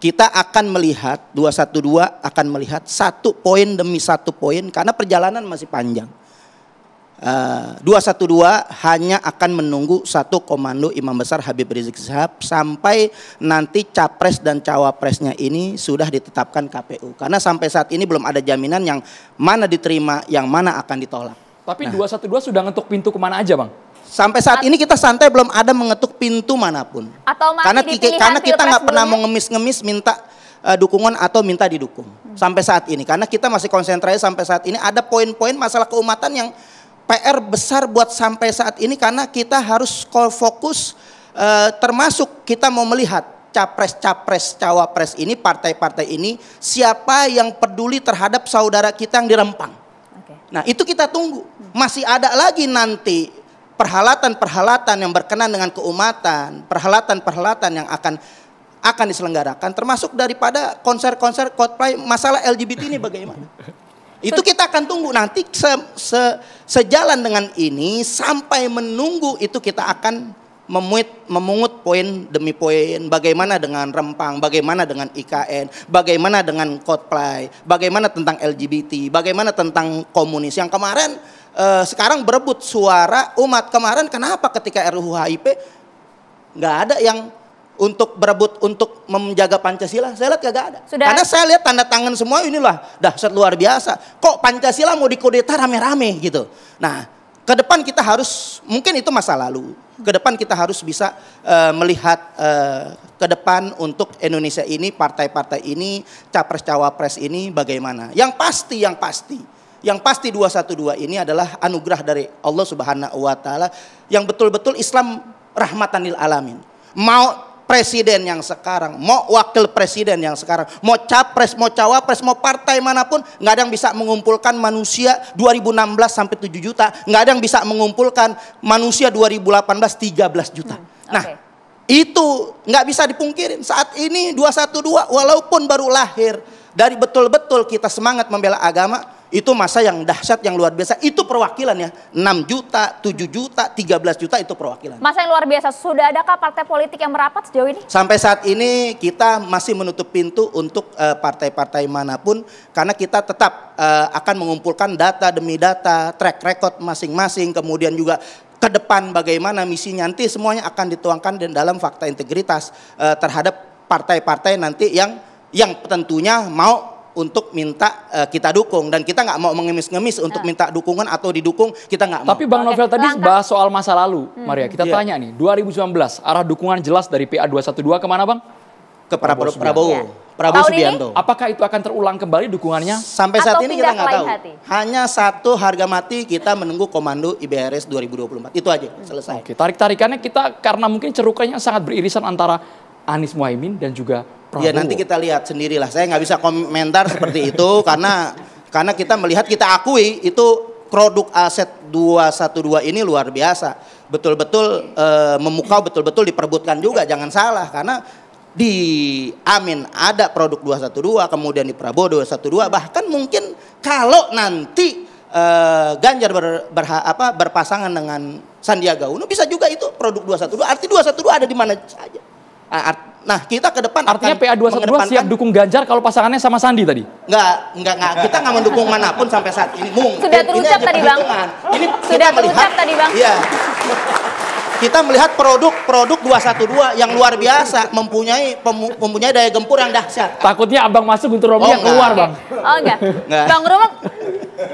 G: Kita akan melihat 212 akan melihat satu poin demi satu poin karena perjalanan masih panjang. Eh, satu 212 hanya akan menunggu satu komando Imam Besar Habib Rizik sihab sampai nanti capres dan cawapresnya ini sudah ditetapkan KPU. Karena sampai saat ini belum ada jaminan yang mana diterima, yang mana akan ditolak. Tapi nah. 212 sudah ngetuk pintu kemana aja bang? Sampai saat ini kita santai belum ada mengetuk pintu manapun. Atau karena, kita, karena kita nggak pernah mau ngemis-ngemis minta uh, dukungan atau minta didukung hmm. sampai saat ini. Karena kita masih konsentrasi sampai saat ini ada poin-poin masalah keumatan yang PR besar buat sampai saat ini karena kita harus fokus eh, termasuk kita mau melihat capres-capres, cawapres ini, partai-partai ini, siapa yang peduli terhadap saudara kita yang dirempang. Rempang. Nah itu kita tunggu. Masih ada lagi nanti perhalatan-perhalatan yang berkenan dengan keumatan, perhalatan-perhalatan yang akan akan diselenggarakan, termasuk daripada konser-konser Coldplay, masalah LGBT ini bagaimana? Itu kita akan tunggu nanti se, se, sejalan dengan ini sampai menunggu itu kita akan memuit, memungut poin demi poin. Bagaimana dengan rempang, bagaimana dengan IKN, bagaimana dengan Kotplay, bagaimana tentang LGBT, bagaimana tentang komunis. Yang kemarin eh, sekarang berebut suara umat kemarin kenapa ketika RUU HIP nggak ada yang untuk berebut untuk menjaga Pancasila? Saya lihat kagak ada. Sudah. Karena saya lihat tanda tangan semua inilah dahsyat luar biasa. Kok Pancasila mau dikudeta rame-rame gitu. Nah, ke depan kita harus mungkin itu masa lalu. Ke depan kita harus bisa uh, melihat uh, ke depan untuk Indonesia ini, partai-partai ini, capres-cawapres ini bagaimana. Yang pasti, yang pasti yang pasti 212 ini adalah anugerah dari Allah Subhanahu wa taala yang betul-betul Islam rahmatanil alamin. Mau presiden yang sekarang, mau wakil presiden yang sekarang, mau capres, mau cawapres, mau partai manapun, nggak ada yang bisa mengumpulkan manusia 2016 sampai 7 juta, nggak ada yang bisa mengumpulkan manusia 2018 13 juta. Hmm, okay. Nah, itu nggak bisa dipungkirin. Saat ini 212 walaupun baru lahir dari betul-betul kita semangat membela agama, itu masa yang dahsyat, yang luar biasa. Itu perwakilan ya. 6 juta, 7 juta, 13 juta itu perwakilan.
B: Masa yang luar biasa. Sudah adakah partai politik yang merapat sejauh ini?
G: Sampai saat ini kita masih menutup pintu untuk eh, partai-partai uh, manapun. Karena kita tetap uh, akan mengumpulkan data demi data, track record masing-masing. Kemudian juga ke depan bagaimana misi nanti semuanya akan dituangkan dan dalam fakta integritas uh, terhadap partai-partai nanti yang yang tentunya mau untuk minta uh, kita dukung dan kita nggak mau mengemis-ngemis untuk nah. minta
A: dukungan atau didukung kita nggak mau. Tapi Bang Novel tadi bahas soal masa lalu, hmm. Maria. Kita yeah. tanya nih, 2019 arah dukungan jelas dari PA 212 kemana Bang? Ke Prabowo. Prabowo, Prabowo, Yeah. Prabowo Subianto. Apakah itu akan terulang kembali dukungannya? Sampai
G: saat atau ini kita nggak tahu. Hati?
A: Hanya satu harga mati kita menunggu komando IBRS 2024. Itu aja, selesai. Okay. tarik tarikannya kita karena mungkin cerukannya sangat beririsan antara Anies Muhaimin dan juga ya, Prabowo. Ya nanti kita lihat
G: sendirilah. Saya nggak bisa komentar seperti itu karena karena kita melihat kita akui itu produk aset 212 ini luar biasa. Betul-betul e, memukau betul-betul diperbutkan juga jangan salah karena di Amin ada produk 212 kemudian di Prabowo 212 bahkan mungkin kalau nanti e, Ganjar ber, ber, apa berpasangan dengan Sandiaga Uno bisa juga itu produk 212
A: arti 212 ada di mana saja. Nah, kita ke depan artinya pa 212 siap dukung Ganjar kalau pasangannya sama Sandi tadi.
G: Enggak, enggak, enggak. Kita enggak mendukung manapun
A: sampai saat ini. Mung, Sudah terucap tadi, Bang.
G: Ini Sudah terucap tadi, Bang. Iya. Kita melihat produk-produk
A: 212 yang luar biasa
G: mempunyai mempunyai daya gempur yang dahsyat.
A: Takutnya Abang masuk Guntur
H: Romi oh, yang keluar, Bang.
B: Oh, enggak. enggak. Bang Romi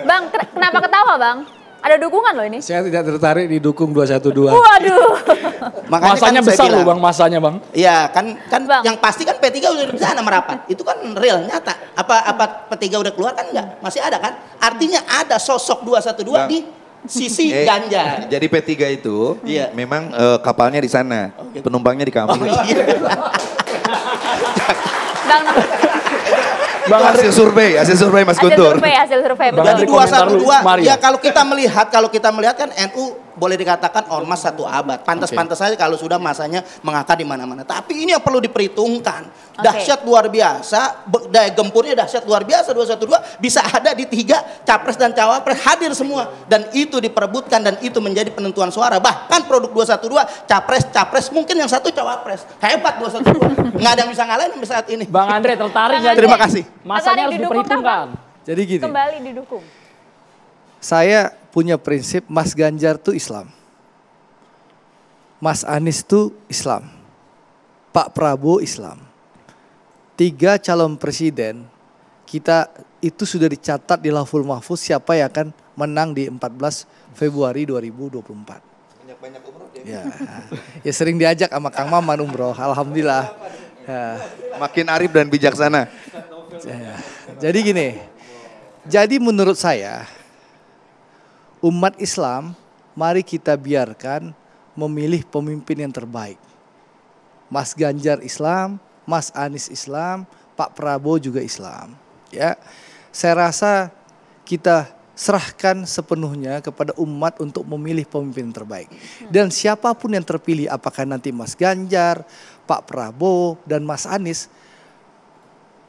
B: Bang, kenapa ketawa, Bang? Ada dukungan loh ini.
H: Saya tidak tertarik didukung 212.
B: Waduh.
G: Makanya
A: masanya kan besar loh Bang masanya Bang.
G: Iya, kan kan bang. yang pasti kan P3 udah di sana merapat. Itu kan real nyata. Apa apa P3 udah keluar kan enggak? Masih ada kan? Artinya ada sosok 212 bang. di sisi eh, ganja.
D: Jadi P3 itu iya. memang uh, kapalnya di sana. Oh, gitu. Penumpangnya di kami. Oh,
B: iya. Bang,
G: Bang hasil
D: survei, hasil survei Mas Guntur. hasil survei,
B: hasil survei. Dua satu dua. Ya
G: kalau kita melihat, kalau kita melihat kan NU boleh dikatakan ormas satu abad. Pantas-pantas saja kalau sudah masanya mengakar di mana-mana. Tapi ini yang perlu diperhitungkan. Dahsyat luar biasa, daya gempurnya dahsyat luar biasa dua 212 bisa ada di tiga capres dan cawapres hadir semua dan itu diperebutkan dan itu menjadi penentuan suara. Bahkan produk dua 212 capres capres mungkin yang satu cawapres. Hebat dua 212. Nggak ada yang bisa ngalahin sampai saat ini. Bang Andre tertarik
B: Terima kasih masanya harus didukung diperhitungkan. Kan? Jadi gini. Kembali didukung.
I: Saya punya prinsip Mas Ganjar tuh Islam. Mas Anies tuh Islam. Pak Prabowo Islam. Tiga calon presiden kita itu sudah dicatat di Laful Mahfuz siapa yang akan menang di 14 Februari 2024.
D: Banyak-banyak umroh ya. Ya.
I: ya sering diajak sama Kang Maman umroh, alhamdulillah. Ya.
D: Makin arif dan bijaksana.
I: Ya, ya. Jadi gini, jadi menurut saya umat Islam mari kita biarkan memilih pemimpin yang terbaik. Mas Ganjar Islam, Mas Anies Islam, Pak Prabowo juga Islam. Ya, saya rasa kita serahkan sepenuhnya kepada umat untuk memilih pemimpin terbaik. Dan siapapun yang terpilih, apakah nanti Mas Ganjar, Pak Prabowo, dan Mas Anies,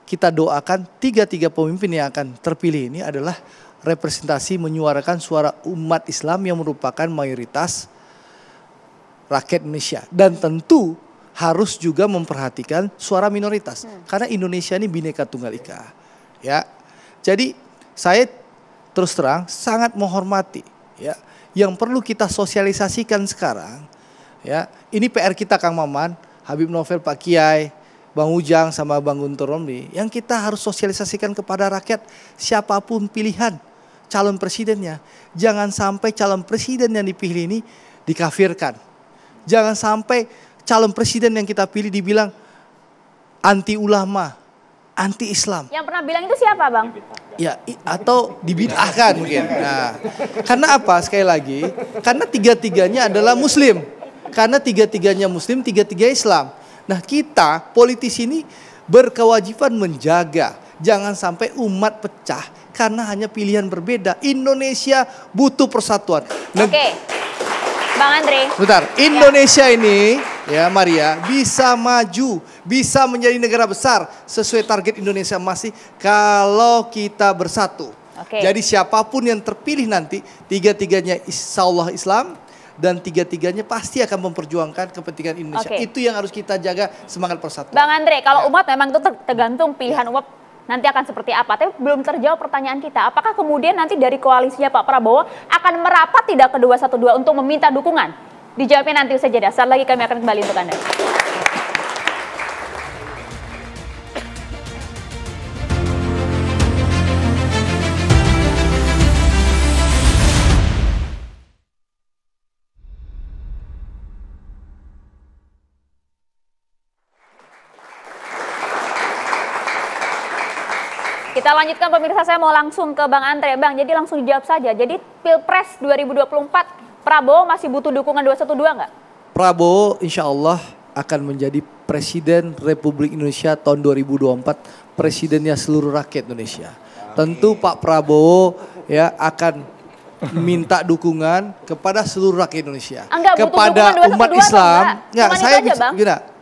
I: kita doakan tiga-tiga pemimpin yang akan terpilih ini adalah representasi menyuarakan suara umat Islam yang merupakan mayoritas rakyat Indonesia dan tentu harus juga memperhatikan suara minoritas hmm. karena Indonesia ini bineka tunggal ika ya jadi saya terus terang sangat menghormati ya yang perlu kita sosialisasikan sekarang ya ini PR kita Kang Maman Habib Novel Pak Kiai Bang Ujang sama Bang Guntur Romli yang kita harus sosialisasikan kepada rakyat siapapun pilihan calon presidennya. Jangan sampai calon presiden yang dipilih ini dikafirkan. Jangan sampai calon presiden yang kita pilih dibilang anti ulama, anti Islam.
B: Yang pernah bilang itu siapa, Bang?
I: Ya, atau dibid'ahkan mungkin. Nah, karena apa? Sekali lagi, karena tiga-tiganya adalah muslim. Karena tiga-tiganya muslim, tiga-tiga Islam. Nah kita politisi ini berkewajiban menjaga jangan sampai umat pecah karena hanya pilihan berbeda. Indonesia butuh persatuan. Oke. Okay.
B: Bang Andre. sebentar
I: Indonesia ya. ini ya Maria bisa maju, bisa menjadi negara besar sesuai target Indonesia masih kalau kita bersatu. Okay. Jadi siapapun yang terpilih nanti, tiga-tiganya insya Allah Islam, dan tiga-tiganya pasti akan memperjuangkan kepentingan Indonesia. Okay. Itu yang harus kita jaga semangat persatuan.
B: Bang Andre, kalau ya. umat memang itu tergantung pilihan ya. umat nanti akan seperti apa. Tapi belum terjawab pertanyaan kita. Apakah kemudian nanti dari koalisinya Pak Prabowo akan merapat tidak ke 212 untuk meminta dukungan? Dijawabnya nanti usai jeda. Saat lagi kami akan kembali untuk Anda. Kita lanjutkan pemirsa saya mau langsung ke Bang Andre. Bang, jadi langsung dijawab saja. Jadi Pilpres 2024 Prabowo masih butuh dukungan 212 nggak?
I: Prabowo insya Allah akan menjadi Presiden Republik Indonesia tahun 2024, Presidennya seluruh rakyat Indonesia. Tentu Pak Prabowo ya akan minta dukungan kepada seluruh rakyat Indonesia, enggak, ah, kepada umat Islam, enggak, enggak saya aja, bang.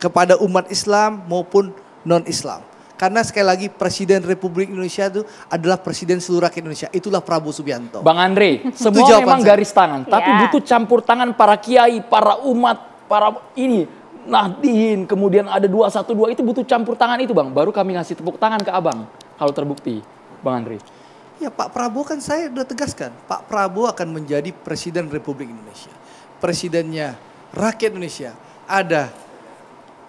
I: kepada umat Islam maupun non Islam karena sekali lagi Presiden Republik Indonesia itu adalah Presiden seluruh rakyat Indonesia. Itulah Prabowo Subianto. Bang
A: Andre, semua memang saya. garis tangan. Tapi iya. Tapi butuh campur tangan para kiai, para umat, para ini. Nahdien, kemudian ada dua satu dua itu butuh campur tangan itu Bang. Baru kami ngasih tepuk tangan ke
I: Abang kalau terbukti Bang Andre. Ya Pak Prabowo kan saya sudah tegaskan. Pak Prabowo akan menjadi Presiden Republik Indonesia. Presidennya rakyat Indonesia. Ada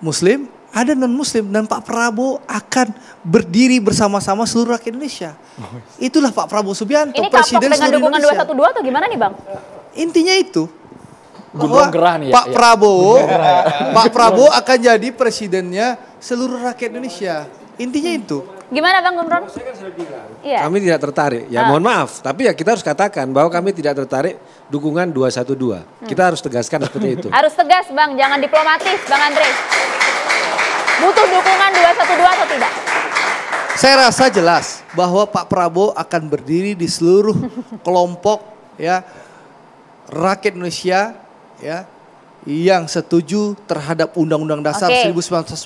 I: Muslim, ada non muslim dan Pak Prabowo akan berdiri bersama-sama seluruh rakyat Indonesia. Itulah Pak Prabowo Subianto Ini presiden dengan seluruh dukungan Indonesia. 212 atau gimana nih, Bang? Intinya itu bahwa ya, Pak iya. ya. Prabowo Pak Prabowo akan jadi presidennya seluruh rakyat Indonesia. Intinya itu.
B: Gimana Bang Gomron? Kan iya.
H: Kami tidak tertarik. Ya ah. mohon maaf, tapi ya kita harus katakan bahwa kami tidak tertarik dukungan 212. Kita hmm. harus tegaskan seperti itu.
B: harus tegas Bang, jangan diplomatis Bang Andre. Butuh dukungan 212 atau tidak?
I: Saya rasa jelas bahwa Pak Prabowo akan berdiri di seluruh kelompok ya rakyat Indonesia ya yang setuju terhadap Undang-Undang Dasar okay. 1945,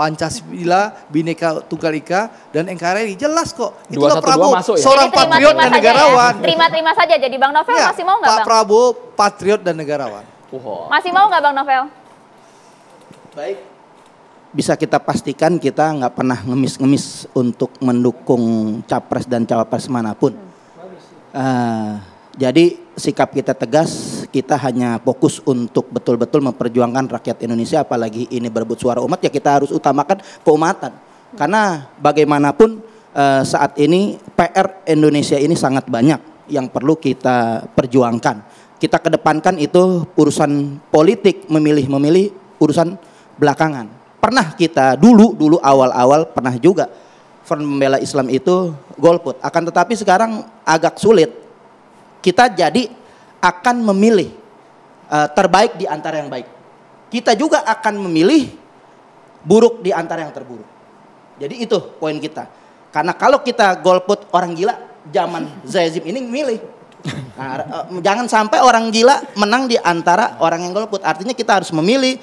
I: Pancasila, Bineka Tunggal Ika dan NKRI jelas kok. Itulah Prabowo masuk ya? seorang terima, patriot terima dan ya. negarawan. Terima-terima
B: saja jadi Bang Novel ya, masih mau nggak Pak Bang?
I: Prabowo patriot dan negarawan.
B: Masih mau nggak Bang Novel? Baik,
G: bisa kita pastikan kita nggak pernah ngemis-ngemis untuk mendukung capres dan cawapres manapun. Uh, jadi sikap kita tegas, kita hanya fokus untuk betul-betul memperjuangkan rakyat Indonesia, apalagi ini berebut suara umat ya kita harus utamakan keumatan. Karena bagaimanapun uh, saat ini PR Indonesia ini sangat banyak yang perlu kita perjuangkan. Kita kedepankan itu urusan politik memilih-memilih urusan belakangan pernah kita dulu dulu awal-awal pernah juga front membela Islam itu golput. Akan tetapi sekarang agak sulit. Kita jadi akan memilih uh, terbaik di antara yang baik. Kita juga akan memilih buruk di antara yang terburuk. Jadi itu poin kita. Karena kalau kita golput orang gila zaman Zayzim ini milih. Nah, eh, jangan sampai orang gila menang di antara orang yang golput. Artinya kita harus memilih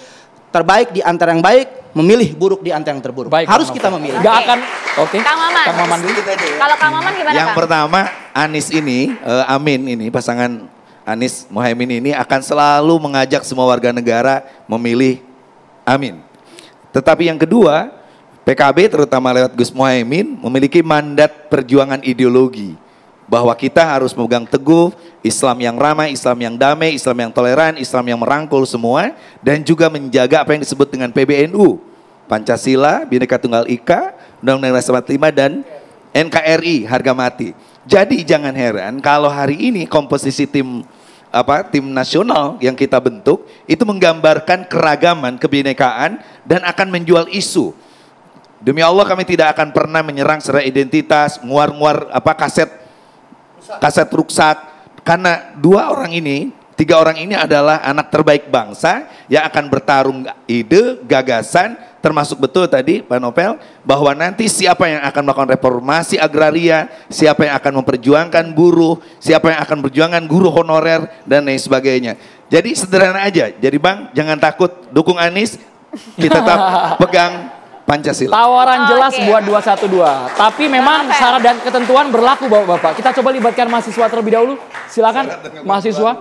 G: terbaik di antara yang baik, memilih buruk di antara yang terburuk. Baik, Harus kita memilih. Gak akan.
D: Oke. Okay. Kang
B: Maman. Kang Maman dulu. Ya. Kalau Kang Maman gimana Yang kan?
D: pertama, Anis ini, uh, Amin ini, pasangan Anis Mohaimin ini akan selalu mengajak semua warga negara memilih Amin. Tetapi yang kedua, PKB terutama lewat Gus Mohaimin memiliki mandat perjuangan ideologi bahwa kita harus memegang teguh Islam yang ramai, Islam yang damai, Islam yang toleran, Islam yang merangkul semua dan juga menjaga apa yang disebut dengan PBNU, Pancasila, Bhinneka Tunggal Ika, Undang-Undang Dasar 45 dan NKRI harga mati. Jadi jangan heran kalau hari ini komposisi tim apa tim nasional yang kita bentuk itu menggambarkan keragaman, kebinekaan dan akan menjual isu. Demi Allah kami tidak akan pernah menyerang secara identitas, nguar-nguar apa kaset kaset rusak karena dua orang ini tiga orang ini adalah anak terbaik bangsa yang akan bertarung ide gagasan termasuk betul tadi Pak Nopel bahwa nanti siapa yang akan melakukan reformasi agraria, siapa yang akan memperjuangkan buruh, siapa yang akan berjuangkan guru honorer dan lain sebagainya. Jadi sederhana aja. Jadi Bang, jangan takut dukung Anies, kita tetap pegang Pancasila.
A: Tawaran oh, jelas okay. buat 212. Tapi memang Kenapa? syarat dan ketentuan berlaku Bapak-bapak. Kita coba libatkan mahasiswa terlebih dahulu. Silakan mahasiswa.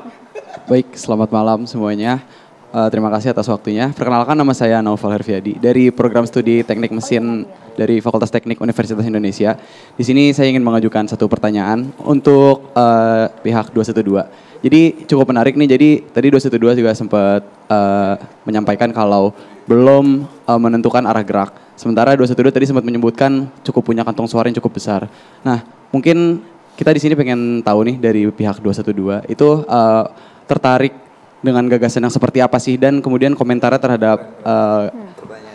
A: Baik, selamat malam semuanya. Uh, terima kasih atas waktunya. Perkenalkan nama saya Naufal Herfiadi dari program studi Teknik Mesin dari Fakultas Teknik Universitas Indonesia. Di sini saya ingin mengajukan satu pertanyaan untuk uh, pihak 212. Jadi cukup menarik nih. Jadi tadi 212 juga sempat uh, menyampaikan kalau belum uh, menentukan arah gerak. Sementara 212 tadi sempat menyebutkan cukup punya kantong suara yang cukup besar. Nah, mungkin kita di sini pengen tahu nih dari pihak 212 itu uh, tertarik dengan gagasan yang seperti apa sih dan kemudian komentarnya terhadap uh,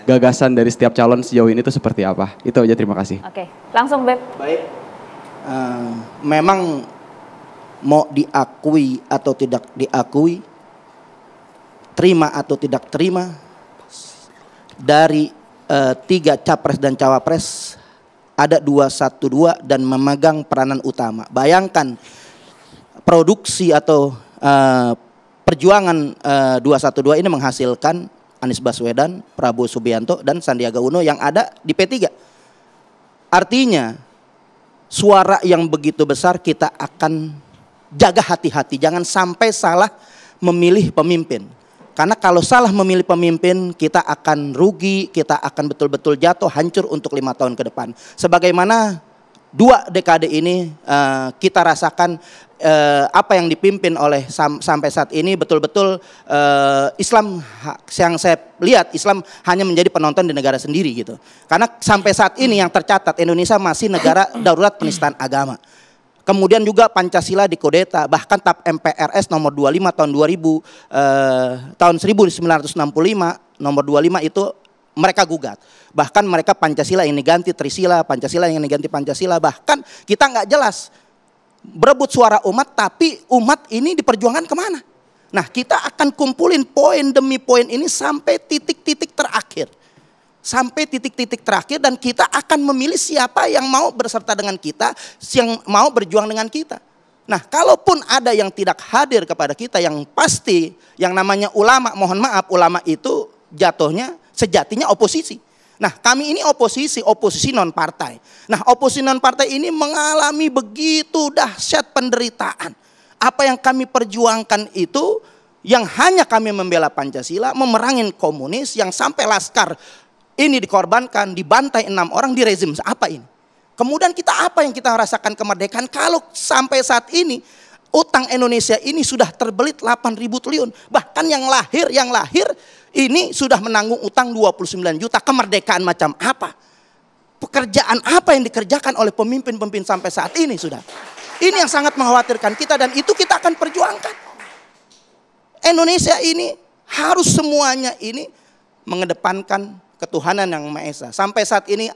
A: gagasan dari setiap calon sejauh ini itu seperti apa. Itu aja terima kasih.
B: Oke, langsung Beb. Baik.
G: Uh, memang mau diakui atau tidak diakui, terima atau tidak terima, dari uh, tiga capres dan cawapres ada dua satu dua dan memegang peranan utama. Bayangkan produksi atau uh, perjuangan eh, satu 212 ini menghasilkan Anies Baswedan, Prabowo Subianto dan Sandiaga Uno yang ada di P3. Artinya suara yang begitu besar kita akan jaga hati-hati jangan sampai salah memilih pemimpin. Karena kalau salah memilih pemimpin, kita akan rugi, kita akan betul-betul jatuh, hancur untuk lima tahun ke depan. Sebagaimana dua dekade ini eh, kita rasakan eh, apa yang dipimpin oleh sampai saat ini betul-betul eh, Islam yang saya lihat Islam hanya menjadi penonton di negara sendiri gitu. Karena sampai saat ini yang tercatat Indonesia masih negara darurat penistaan agama. Kemudian juga Pancasila dikodeta, bahkan TAP MPRS nomor 25 tahun 2000 eh, tahun 1965 nomor 25 itu mereka gugat. Bahkan mereka Pancasila yang diganti Trisila, Pancasila yang diganti Pancasila, bahkan kita nggak jelas berebut suara umat tapi umat ini diperjuangkan kemana? Nah kita akan kumpulin poin demi poin ini sampai titik-titik terakhir sampai titik-titik terakhir dan kita akan memilih siapa yang mau berserta dengan kita, yang mau berjuang dengan kita. Nah, kalaupun ada yang tidak hadir kepada kita yang pasti yang namanya ulama, mohon maaf, ulama itu jatuhnya sejatinya oposisi. Nah, kami ini oposisi, oposisi non partai. Nah, oposisi non partai ini mengalami begitu dahsyat penderitaan. Apa yang kami perjuangkan itu yang hanya kami membela Pancasila, memerangin komunis yang sampai laskar ini dikorbankan, dibantai enam orang di rezim. Apa ini? Kemudian kita apa yang kita rasakan kemerdekaan kalau sampai saat ini utang Indonesia ini sudah terbelit ribu triliun. Bahkan yang lahir, yang lahir ini sudah menanggung utang 29 juta. Kemerdekaan macam apa? Pekerjaan apa yang dikerjakan oleh pemimpin-pemimpin sampai saat ini sudah? Ini yang sangat mengkhawatirkan kita dan itu kita akan perjuangkan. Indonesia ini harus semuanya ini mengedepankan ketuhanan yang Maha Esa. Sampai saat ini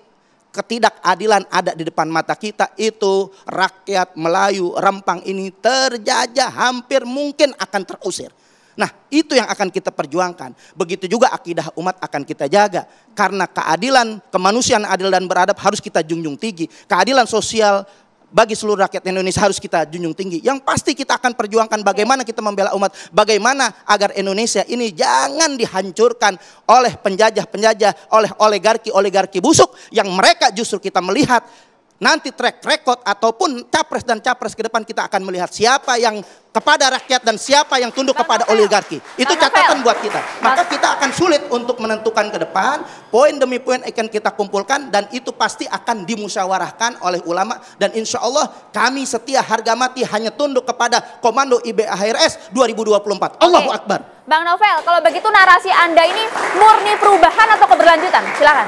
G: ketidakadilan ada di depan mata kita itu rakyat Melayu Rempang ini terjajah hampir mungkin akan terusir. Nah itu yang akan kita perjuangkan. Begitu juga akidah umat akan kita jaga. Karena keadilan, kemanusiaan adil dan beradab harus kita junjung tinggi. Keadilan sosial bagi seluruh rakyat Indonesia harus kita junjung tinggi. Yang pasti kita akan perjuangkan bagaimana kita membela umat, bagaimana agar Indonesia ini jangan dihancurkan oleh penjajah-penjajah, oleh oligarki-oligarki busuk yang mereka justru kita melihat Nanti track record ataupun capres dan capres ke depan kita akan melihat siapa yang kepada rakyat dan siapa yang tunduk kepada oligarki. Itu catatan buat kita. Maka kita akan sulit untuk menentukan ke depan, poin demi poin akan kita kumpulkan dan itu pasti akan dimusyawarahkan oleh ulama dan insya Allah kami setia harga mati hanya tunduk kepada komando IBAHRS 2024. Allahu Akbar.
B: Bang Novel, kalau begitu narasi Anda ini murni perubahan atau keberlanjutan? Silakan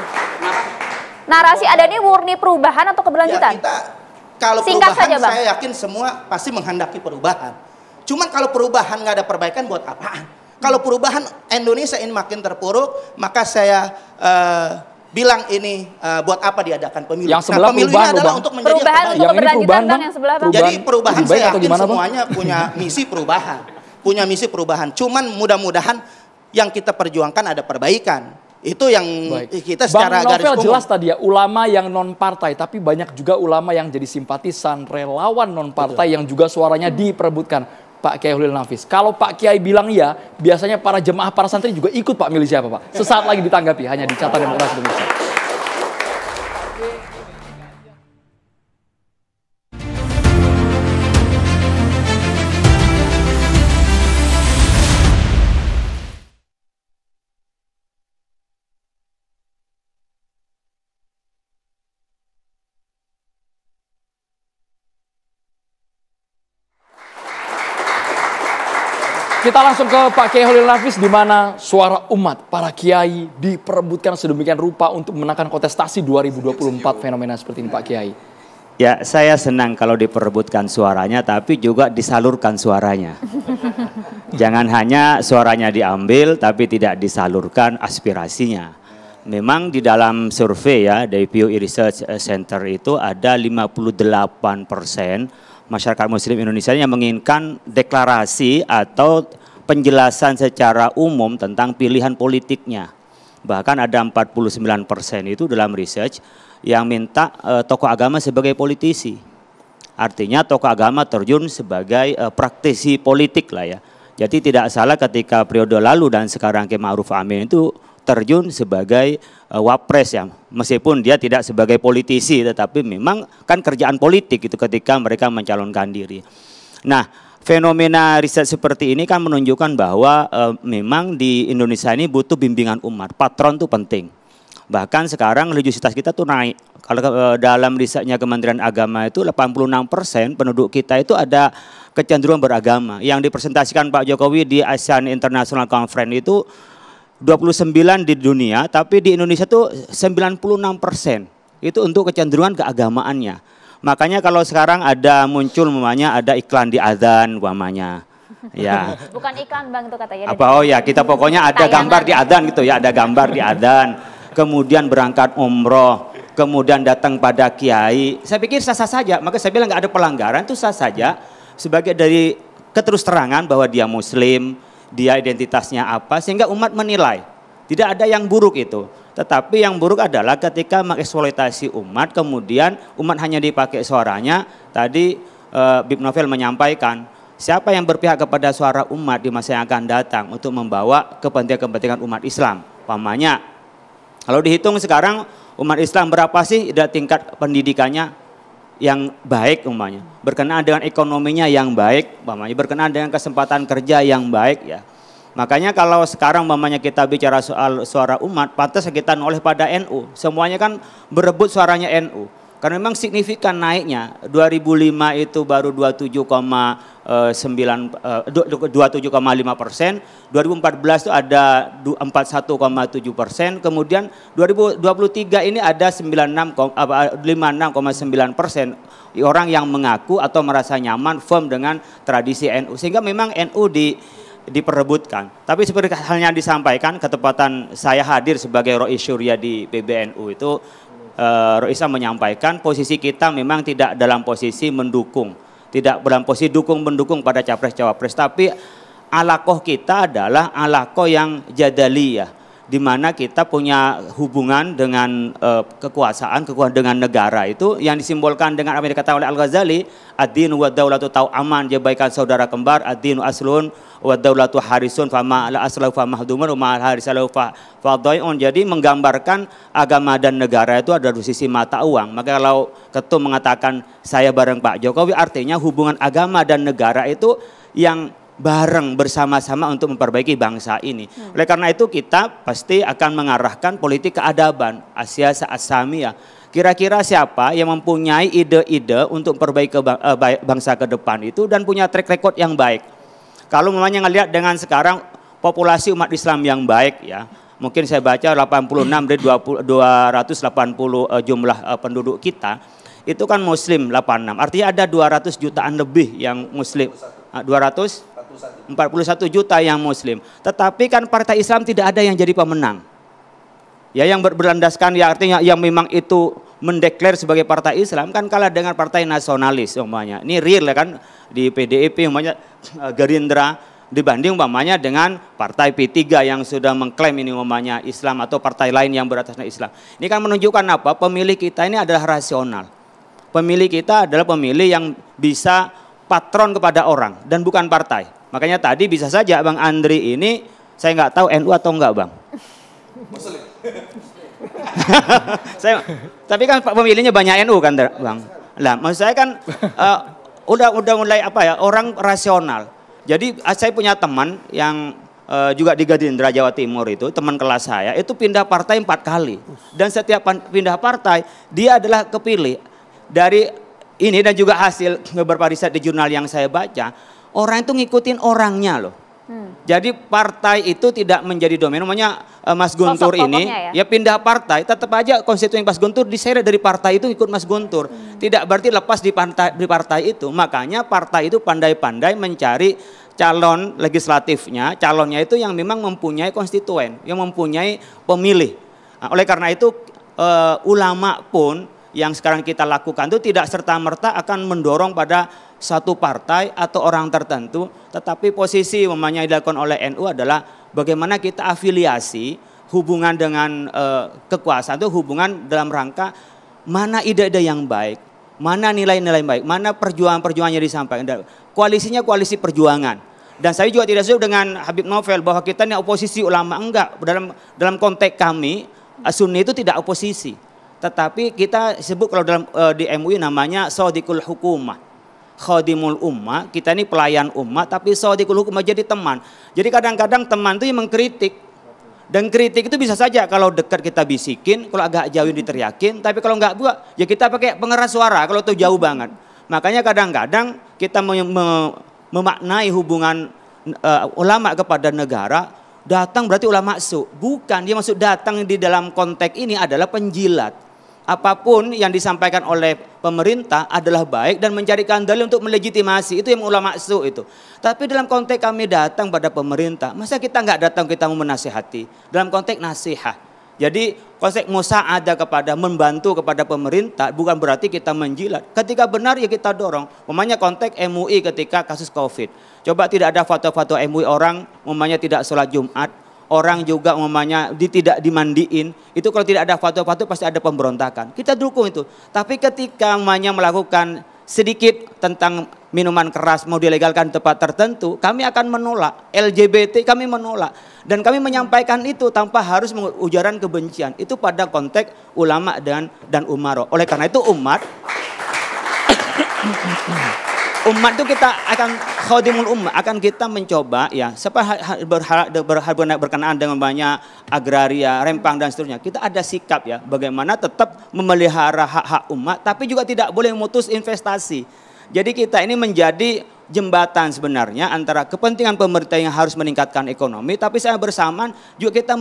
B: narasi ada ini murni perubahan atau keberlanjutan? Ya, kita kalau Singkat perubahan saja, bang. saya yakin
G: semua pasti menghendaki perubahan. Cuman kalau perubahan nggak ada perbaikan buat apaan? Kalau perubahan Indonesia ini makin terpuruk, maka saya uh, bilang ini uh, buat apa diadakan pemilu. Yang nah, sebelah nah, pemilu perubahan, adalah untuk menjadi perubahan untuk yang keberlanjutan perubahan, bang. yang sebelah bang. Jadi perubahan saya yakin gimana, semuanya bang? punya misi perubahan, punya misi perubahan. Cuman mudah-mudahan yang kita perjuangkan ada perbaikan. Itu yang Baik. kita secara Bang Novel garis jelas
A: tadi ya ulama yang non partai tapi banyak juga ulama yang jadi simpatisan relawan non partai Betul. yang juga suaranya diperebutkan. Pak Kiai hulil Nafis. Kalau Pak Kiai bilang iya, biasanya para jemaah para santri juga ikut Pak milih siapa Pak? Sesaat lagi ditanggapi hanya di Catatan Demokrasi Indonesia. Kita langsung ke Pak Kiai Holil Nafis di mana suara umat para kiai diperebutkan sedemikian rupa untuk menangkan kontestasi 2024 fenomena seperti ini Pak Kiai.
E: Ya, saya senang kalau diperebutkan suaranya, tapi juga disalurkan suaranya. Jangan hanya suaranya diambil, tapi tidak disalurkan aspirasinya. Memang di dalam survei ya dari Pew Research Center itu ada 58 masyarakat Muslim Indonesia yang menginginkan deklarasi atau penjelasan secara umum tentang pilihan politiknya. Bahkan ada 49 persen itu dalam research yang minta e, tokoh agama sebagai politisi. Artinya tokoh agama terjun sebagai e, praktisi politik lah ya. Jadi tidak salah ketika periode lalu dan sekarang Kiai Ma'ruf Amin itu terjun sebagai e, wapres ya meskipun dia tidak sebagai politisi tetapi memang kan kerjaan politik itu ketika mereka mencalonkan diri. Nah, fenomena riset seperti ini kan menunjukkan bahwa e, memang di Indonesia ini butuh bimbingan umat. Patron itu penting. Bahkan sekarang religiositas kita tuh naik. Kalau e, dalam risetnya Kementerian Agama itu 86 persen penduduk kita itu ada kecenderungan beragama. Yang dipresentasikan Pak Jokowi di ASEAN International Conference itu 29 di dunia, tapi di Indonesia tuh 96 persen. Itu untuk kecenderungan keagamaannya. Makanya kalau sekarang ada muncul mamanya ada iklan di azan mamanya. Ya. Bukan iklan Bang itu katanya. Apa oh ya, kita pokoknya ada Tayangan. gambar di azan gitu ya, ada gambar di azan. Kemudian berangkat umroh, kemudian datang pada kiai. Saya pikir sah-sah saja, maka saya bilang nggak ada pelanggaran itu sah saja sebagai dari keterusterangan bahwa dia muslim, dia identitasnya apa sehingga umat menilai. Tidak ada yang buruk itu. Tetapi yang buruk adalah ketika mengeksploitasi umat, kemudian umat hanya dipakai suaranya. Tadi e, Bib Novel menyampaikan, siapa yang berpihak kepada suara umat di masa yang akan datang untuk membawa kepentingan-kepentingan umat Islam. Pamannya, kalau dihitung sekarang umat Islam berapa sih tingkat pendidikannya yang baik umpamanya, berkenaan dengan ekonominya yang baik, umpamanya berkenaan dengan kesempatan kerja yang baik ya Makanya kalau sekarang mamanya kita bicara soal suara umat, pantas kita oleh pada NU. Semuanya kan berebut suaranya NU. Karena memang signifikan naiknya. 2005 itu baru 27,9 27,5 eh, persen. 2014 itu ada 41,7 persen. Kemudian 2023 ini ada 56,9 persen orang yang mengaku atau merasa nyaman firm dengan tradisi NU. Sehingga memang NU di diperebutkan. Tapi seperti halnya disampaikan ketepatan saya hadir sebagai Rois Surya di PBNU itu uh, eh, Roisa menyampaikan posisi kita memang tidak dalam posisi mendukung, tidak dalam posisi dukung mendukung pada capres cawapres, tapi alakoh kita adalah alakoh yang jadaliyah, di mana kita punya hubungan dengan uh, kekuasaan, kekuasaan dengan negara itu yang disimbolkan dengan apa yang dikatakan oleh Al-Ghazali, ad-din wa daulatu tau aman, dia baikkan saudara kembar, ad-din aslun wa daulatu harisun fama la aslahu fa mahdumun wa harisalahu fa fadaiun. Jadi menggambarkan agama dan negara itu ada di sisi mata uang. Maka kalau ketum mengatakan saya bareng Pak Jokowi artinya hubungan agama dan negara itu yang bareng bersama-sama untuk memperbaiki bangsa ini. Hmm. Oleh karena itu kita pasti akan mengarahkan politik keadaban Asia Asamia. Kira-kira siapa yang mempunyai ide-ide untuk memperbaiki eh, bangsa ke depan itu dan punya track record yang baik. Kalau memangnya ngelihat dengan sekarang populasi umat Islam yang baik ya, mungkin saya baca 86 dari 20, 280 eh, jumlah eh, penduduk kita itu kan muslim 86. Artinya ada 200 jutaan lebih yang muslim. 200 ah, 41 juta yang muslim. Tetapi kan partai Islam tidak ada yang jadi pemenang. Ya yang berlandaskan ya artinya yang memang itu mendeklar sebagai partai Islam kan kalah dengan partai nasionalis umpamanya. Ini real ya kan di PDIP umpamanya eh, Gerindra dibanding umpamanya dengan partai P3 yang sudah mengklaim ini umpamanya Islam atau partai lain yang beratasnya Islam. Ini kan menunjukkan apa? Pemilih kita ini adalah rasional. Pemilih kita adalah pemilih yang bisa patron kepada orang dan bukan partai. Makanya tadi bisa saja Bang Andri ini saya nggak tahu NU atau enggak Bang. saya, tapi kan pemilihnya banyak NU kan Bang. lah maksud saya kan uh, udah udah mulai apa ya orang rasional. Jadi eh, saya punya teman yang uh, juga di Gadindra Jawa Timur itu teman kelas saya itu pindah partai empat kali dan setiap pindah partai dia adalah kepilih dari ini dan juga hasil beberapa riset di jurnal yang saya baca orang itu ngikutin orangnya loh. Hmm. Jadi partai itu tidak menjadi domain. Namanya eh, Mas Guntur Sosok ini ya? ya pindah partai, tetap aja konstituen Mas Guntur diseret dari partai itu ikut Mas Guntur. Hmm. Tidak berarti lepas di partai, di partai itu. Makanya partai itu pandai-pandai mencari calon legislatifnya, calonnya itu yang memang mempunyai konstituen, yang mempunyai pemilih. Nah, oleh karena itu uh, ulama pun yang sekarang kita lakukan itu tidak serta merta akan mendorong pada satu partai atau orang tertentu, tetapi posisi memangnya dilakukan oleh NU adalah bagaimana kita afiliasi hubungan dengan e, kekuasaan itu hubungan dalam rangka mana ide-ide yang baik, mana nilai-nilai baik, mana perjuangan perjuangannya yang disampaikan. Koalisinya koalisi perjuangan. Dan saya juga tidak setuju dengan Habib Novel bahwa kita ini oposisi ulama enggak dalam dalam konteks kami eh, Sunni itu tidak oposisi. Tetapi kita sebut kalau dalam e, di MUI namanya sodikul hukumah khodimul umma, kita ini pelayan umma, tapi sodikul hukum jadi teman. Jadi kadang-kadang teman itu yang mengkritik. Dan kritik itu bisa saja kalau dekat kita bisikin, kalau agak jauh diteriakin, tapi kalau nggak buat ya kita pakai pengeras suara kalau itu jauh banget. Makanya kadang-kadang kita memaknai hubungan uh, ulama kepada negara, datang berarti ulama masuk. Bukan, dia masuk datang di dalam konteks ini adalah penjilat apapun yang disampaikan oleh pemerintah adalah baik dan menjadikan dalil untuk melegitimasi. Itu yang ulama su itu. Tapi dalam konteks kami datang pada pemerintah, masa kita nggak datang kita mau menasihati? Dalam konteks nasihat. Jadi konsep Musa ada kepada membantu kepada pemerintah bukan berarti kita menjilat. Ketika benar ya kita dorong. Memangnya konteks MUI ketika kasus COVID. Coba tidak ada foto-foto MUI orang memangnya tidak sholat Jumat, orang juga umumnya di, tidak dimandiin, itu kalau tidak ada fatwa-fatwa pasti ada pemberontakan. Kita dukung itu. Tapi ketika umumnya melakukan sedikit tentang minuman keras mau dilegalkan tempat tertentu, kami akan menolak. LGBT kami menolak. Dan kami menyampaikan itu tanpa harus ujaran kebencian. Itu pada konteks ulama dan dan umaro. Oleh karena itu umat umat itu kita akan khodimul umat akan kita mencoba ya seperti berkenaan dengan banyak agraria, rempang dan seterusnya. Kita ada sikap ya bagaimana tetap memelihara hak-hak umat tapi juga tidak boleh memutus investasi. Jadi kita ini menjadi jembatan sebenarnya antara kepentingan pemerintah yang harus meningkatkan ekonomi tapi saya bersamaan juga kita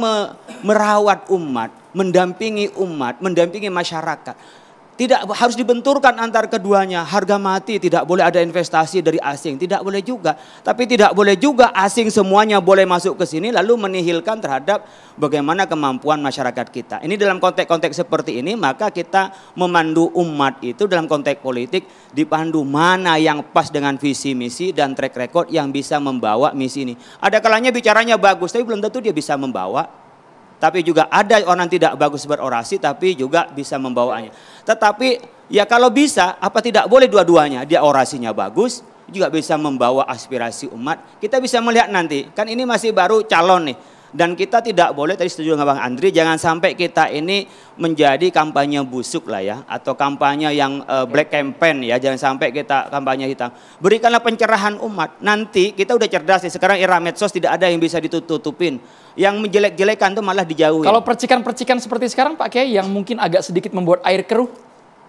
E: merawat umat, mendampingi umat, mendampingi masyarakat tidak harus dibenturkan antar keduanya. Harga mati tidak boleh ada investasi dari asing. Tidak boleh juga. Tapi tidak boleh juga asing semuanya boleh masuk ke sini lalu menihilkan terhadap bagaimana kemampuan masyarakat kita. Ini dalam konteks-konteks seperti ini maka kita memandu umat itu dalam konteks politik dipandu mana yang pas dengan visi misi dan track record yang bisa membawa misi ini. Ada kalanya bicaranya bagus tapi belum tentu dia bisa membawa tapi juga ada orang tidak bagus berorasi tapi juga bisa membawanya. Tetapi ya kalau bisa, apa tidak boleh dua-duanya? Dia orasinya bagus, juga bisa membawa aspirasi umat. Kita bisa melihat nanti, kan ini masih baru calon nih. Dan kita tidak boleh, tadi setuju dengan Bang Andri, jangan sampai kita ini menjadi kampanye busuk lah ya. Atau kampanye yang uh, black campaign ya, jangan sampai kita kampanye hitam. Berikanlah pencerahan umat. Nanti kita udah cerdas nih, sekarang era medsos tidak ada yang bisa ditutupin yang menjelek-jelekan itu malah dijauhi. Kalau percikan-percikan seperti sekarang Pak Kiai yang mungkin agak sedikit membuat air keruh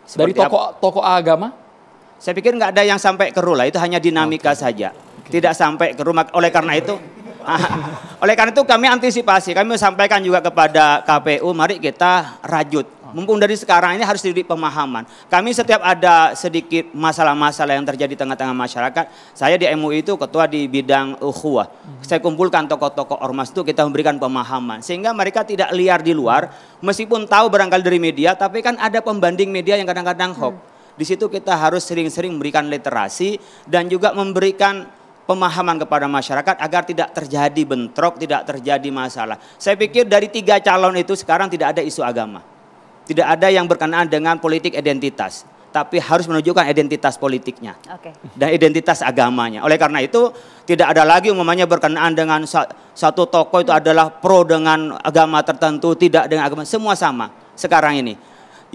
E: seperti dari toko-toko agama? Saya pikir nggak ada yang sampai keruh lah, itu hanya dinamika okay. saja. Okay. Tidak sampai keruh. Oleh karena itu, oleh karena itu kami antisipasi, kami sampaikan juga kepada KPU, mari kita rajut Ah. Mumpung dari sekarang ini harus diberi pemahaman. Kami setiap ada sedikit masalah-masalah yang terjadi di tengah-tengah masyarakat, saya di MUI itu ketua di bidang ukhuwah. Hmm. Saya kumpulkan tokoh-tokoh ormas itu kita memberikan pemahaman sehingga mereka tidak liar di luar meskipun tahu barangkali dari media, tapi kan ada pembanding media yang kadang-kadang hoax. Hmm. Di situ kita harus sering-sering memberikan literasi dan juga memberikan pemahaman kepada masyarakat agar tidak terjadi bentrok, tidak terjadi masalah. Saya pikir dari tiga calon itu sekarang tidak ada isu agama. Tidak ada yang berkenaan dengan politik identitas, tapi harus menunjukkan identitas politiknya okay. dan identitas agamanya. Oleh karena itu, tidak ada lagi umumnya berkenaan dengan satu tokoh itu adalah pro dengan agama tertentu, tidak dengan agama, semua sama sekarang ini.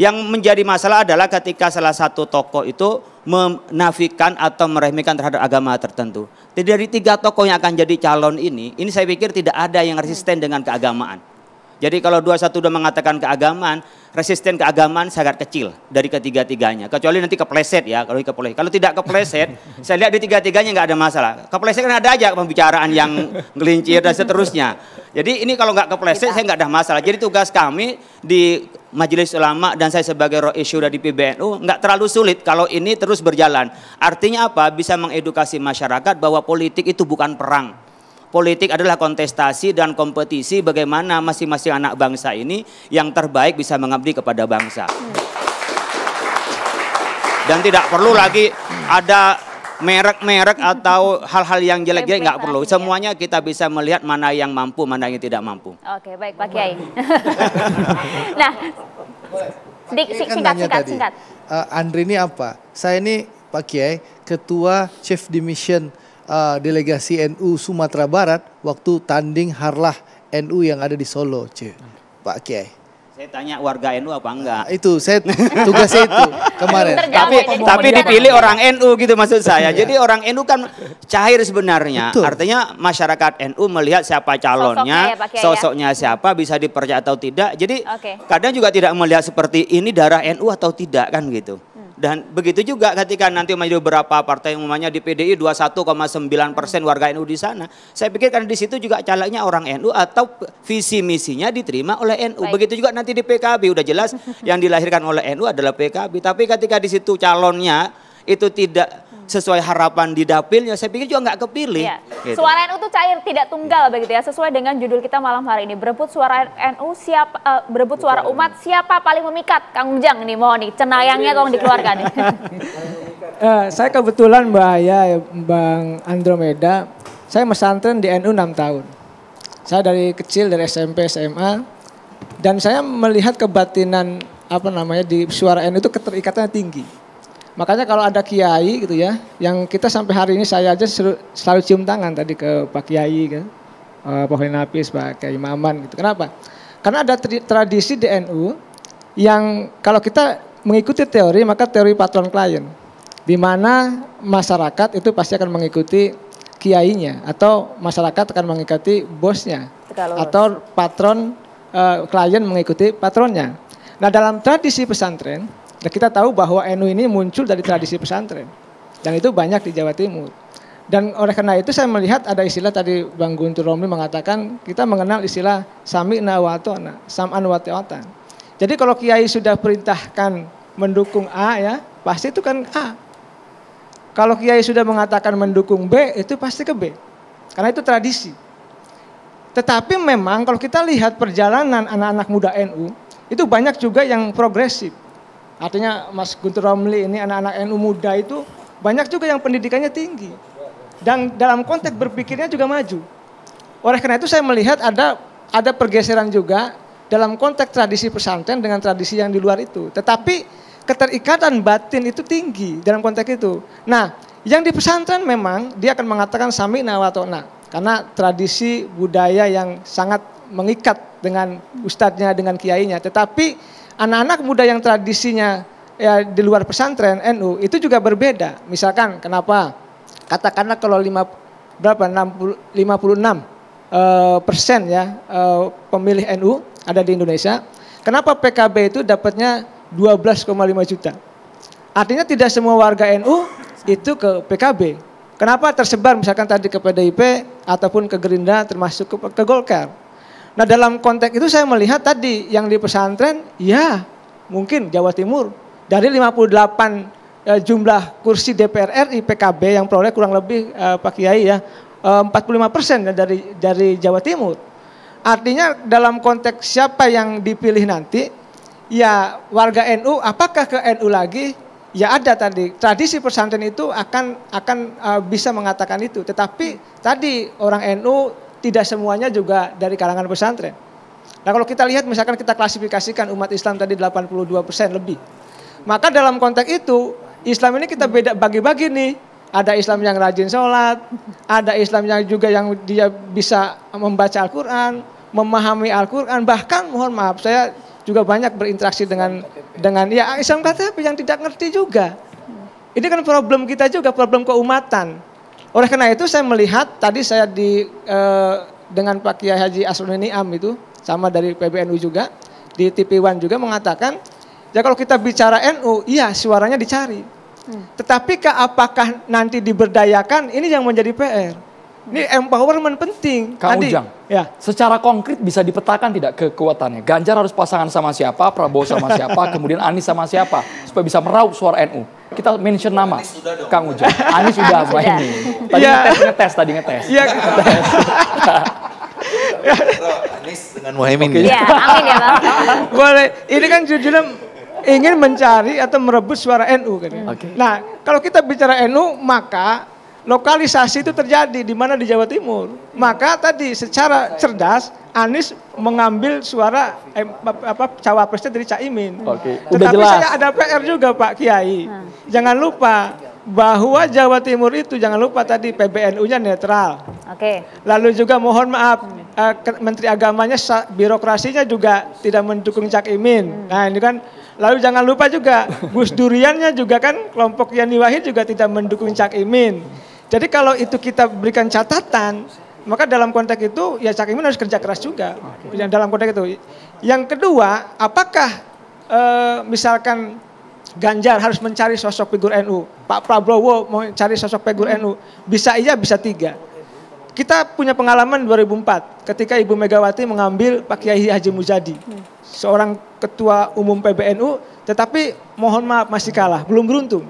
E: Yang menjadi masalah adalah ketika salah satu tokoh itu menafikan atau meremehkan terhadap agama tertentu. Dari tiga tokoh yang akan jadi calon ini, ini saya pikir tidak ada yang hmm. resisten dengan keagamaan. Jadi kalau 212 mengatakan keagamaan, resisten keagamaan sangat kecil dari ketiga-tiganya. Kecuali nanti kepleset ya, kalau kepleset. Kalau tidak kepleset, saya lihat di tiga-tiganya nggak ada masalah. Kepleset kan ada aja pembicaraan yang ngelincir dan seterusnya. Jadi ini kalau nggak kepleset saya nggak ada masalah. Jadi tugas kami di Majelis Ulama dan saya sebagai roh isu dari PBNU nggak terlalu sulit kalau ini terus berjalan. Artinya apa? Bisa mengedukasi masyarakat bahwa politik itu bukan perang politik adalah kontestasi dan kompetisi bagaimana masing-masing anak bangsa ini yang terbaik bisa mengabdi kepada bangsa. Dan tidak perlu lagi ada merek-merek atau hal-hal yang jelek-jelek nggak perlu. Ya. Semuanya kita bisa melihat mana yang mampu, mana yang tidak mampu.
B: Oke, baik Pak Kiai. nah, Dik, kan singkat, singkat, singkat,
E: eh,
I: Andri ini apa? Saya ini Pak Kiai, Ketua Chief Division uh, delegasi NU Sumatera Barat waktu tanding harlah NU yang ada di Solo, cuy.
E: Pak Kiai. Saya tanya warga NU apa enggak? itu saya tugasnya itu kemarin. tapi tapi dipilih orang NU gitu maksud saya. Iya. Jadi orang NU kan cair sebenarnya. Betul. Artinya masyarakat NU melihat siapa calonnya, sosoknya, ya, ya? sosoknya ya. siapa bisa dipercaya atau tidak. Jadi okay. kadang juga tidak melihat seperti ini darah NU atau tidak kan gitu. Dan begitu juga ketika nanti maju berapa partai umumnya di PDI 21,9 persen warga NU di sana. Saya pikir karena di situ juga calegnya orang NU atau visi misinya diterima oleh NU. Baik. Begitu juga nanti di PKB udah jelas yang dilahirkan oleh NU adalah PKB. Tapi ketika di situ calonnya itu tidak sesuai harapan di dapilnya, saya pikir juga nggak kepilih. Iya. Gitu. Suara
B: NU itu cair, tidak tunggal begitu ya, sesuai dengan judul kita malam hari ini. Berebut suara NU siapa, uh, eh, berebut suara umat siapa paling memikat? Kang Ujang nih, mohon nih, cenayangnya tolong iya. dikeluarkan. Nih.
C: uh, saya kebetulan Mbak Aya, Bang Andromeda, saya mesantren di NU 6 tahun. Saya dari kecil, dari SMP, SMA, dan saya melihat kebatinan apa namanya di suara NU itu keterikatannya tinggi Makanya kalau ada kiai gitu ya, yang kita sampai hari ini saya aja selalu, selalu cium tangan tadi ke Pak Kiai kan, uh, eh, Pak Nafis, Pak Kiai Maman gitu. Kenapa? Karena ada tradisi DNU yang kalau kita mengikuti teori maka teori patron klien, di mana masyarakat itu pasti akan mengikuti kiainya atau masyarakat akan mengikuti bosnya
B: atau
C: patron uh, klien mengikuti patronnya. Nah dalam tradisi pesantren Nah, kita tahu bahwa NU ini muncul dari tradisi pesantren dan itu banyak di Jawa Timur. Dan oleh karena itu saya melihat ada istilah tadi Bang Guntur Romli mengatakan kita mengenal istilah sami watona, sam'an wateotan. Jadi kalau kiai sudah perintahkan mendukung A ya, pasti itu kan A. Kalau kiai sudah mengatakan mendukung B, itu pasti ke B. Karena itu tradisi. Tetapi memang kalau kita lihat perjalanan anak-anak muda NU, itu banyak juga yang progresif. Artinya Mas Guntur Romli ini anak-anak NU muda itu banyak juga yang pendidikannya tinggi. Dan dalam konteks berpikirnya juga maju. Oleh karena itu saya melihat ada ada pergeseran juga dalam konteks tradisi pesantren dengan tradisi yang di luar itu. Tetapi keterikatan batin itu tinggi dalam konteks itu. Nah, yang di pesantren memang dia akan mengatakan sami nawatona Karena tradisi budaya yang sangat mengikat dengan ustadznya, dengan kiainya. Tetapi anak-anak muda yang tradisinya ya di luar pesantren NU itu juga berbeda. Misalkan kenapa? Katakanlah kalau lima berapa 56 eh, persen ya eh, pemilih NU ada di Indonesia. Kenapa PKB itu dapatnya 12,5 juta? Artinya tidak semua warga NU itu ke PKB. Kenapa tersebar misalkan tadi ke PDIP ataupun ke Gerindra termasuk ke Golkar? Nah dalam konteks itu saya melihat tadi yang di pesantren ya mungkin Jawa Timur dari 58 eh, jumlah kursi DPR RI PKB yang peroleh kurang lebih eh, Pak Kiai ya eh, 45 persen dari dari Jawa Timur. Artinya dalam konteks siapa yang dipilih nanti ya warga NU apakah ke NU lagi ya ada tadi tradisi pesantren itu akan akan uh, bisa mengatakan itu tetapi tadi orang NU tidak semuanya juga dari kalangan pesantren. Nah kalau kita lihat misalkan kita klasifikasikan umat Islam tadi 82% persen lebih. Maka dalam konteks itu Islam ini kita beda bagi-bagi nih. Ada Islam yang rajin sholat, ada Islam yang juga yang dia bisa membaca Al-Quran, memahami Al-Quran, bahkan mohon maaf saya juga banyak berinteraksi dengan dengan ya Islam KTP yang tidak ngerti juga. Ini kan problem kita juga, problem keumatan. Oleh karena itu saya melihat tadi saya di eh, dengan Pak Kiai Haji Asruni Am itu sama dari PBNU juga di TV One juga mengatakan ya kalau kita bicara NU iya suaranya dicari. Hmm. Tetapi ke apakah nanti diberdayakan ini yang menjadi PR. Ini hmm. empowerment penting.
A: Kak Adi. Ujang, ya.
C: secara konkret bisa dipetakan tidak
A: kekuatannya? Ganjar harus pasangan sama siapa, Prabowo sama siapa, kemudian Anies sama siapa, supaya bisa meraup suara NU kita mention nama Kang Ujang. Anies sudah apa ini? Tadi yeah. ngetes,
D: ngetes tadi
C: ngetes. Iya. ngetes.
D: Anies dengan Muhaimin. Iya,
C: amin ya Bang. Boleh. Ini kan jujurnya ingin mencari atau merebut suara NU kan. Okay. Nah, kalau kita bicara NU maka lokalisasi itu terjadi di mana di Jawa Timur. Maka tadi secara cerdas Anies mengambil suara eh, apa cawapresnya dari Caimin. Oke. Okay. Tetapi jelas. saya ada PR juga Pak Kiai. Jangan lupa bahwa Jawa Timur itu jangan lupa tadi PBNU-nya netral. Oke. Okay. Lalu juga mohon maaf eh, Menteri Agamanya birokrasinya juga tidak mendukung Cak hmm. Nah ini kan lalu jangan lupa juga Gus Duriannya juga kan kelompok Yani Wahid juga tidak mendukung Cak Imin. Jadi kalau itu kita berikan catatan, maka dalam konteks itu ya Cak Imin harus kerja keras juga. Yang dalam konteks itu. Yang kedua, apakah e, misalkan Ganjar harus mencari sosok figur NU, Pak Prabowo mau cari sosok figur NU, bisa iya bisa tiga. Kita punya pengalaman 2004 ketika Ibu Megawati mengambil Pak Kiai Haji Muzadi hmm. seorang ketua umum PBNU, tetapi mohon maaf masih kalah, belum beruntung.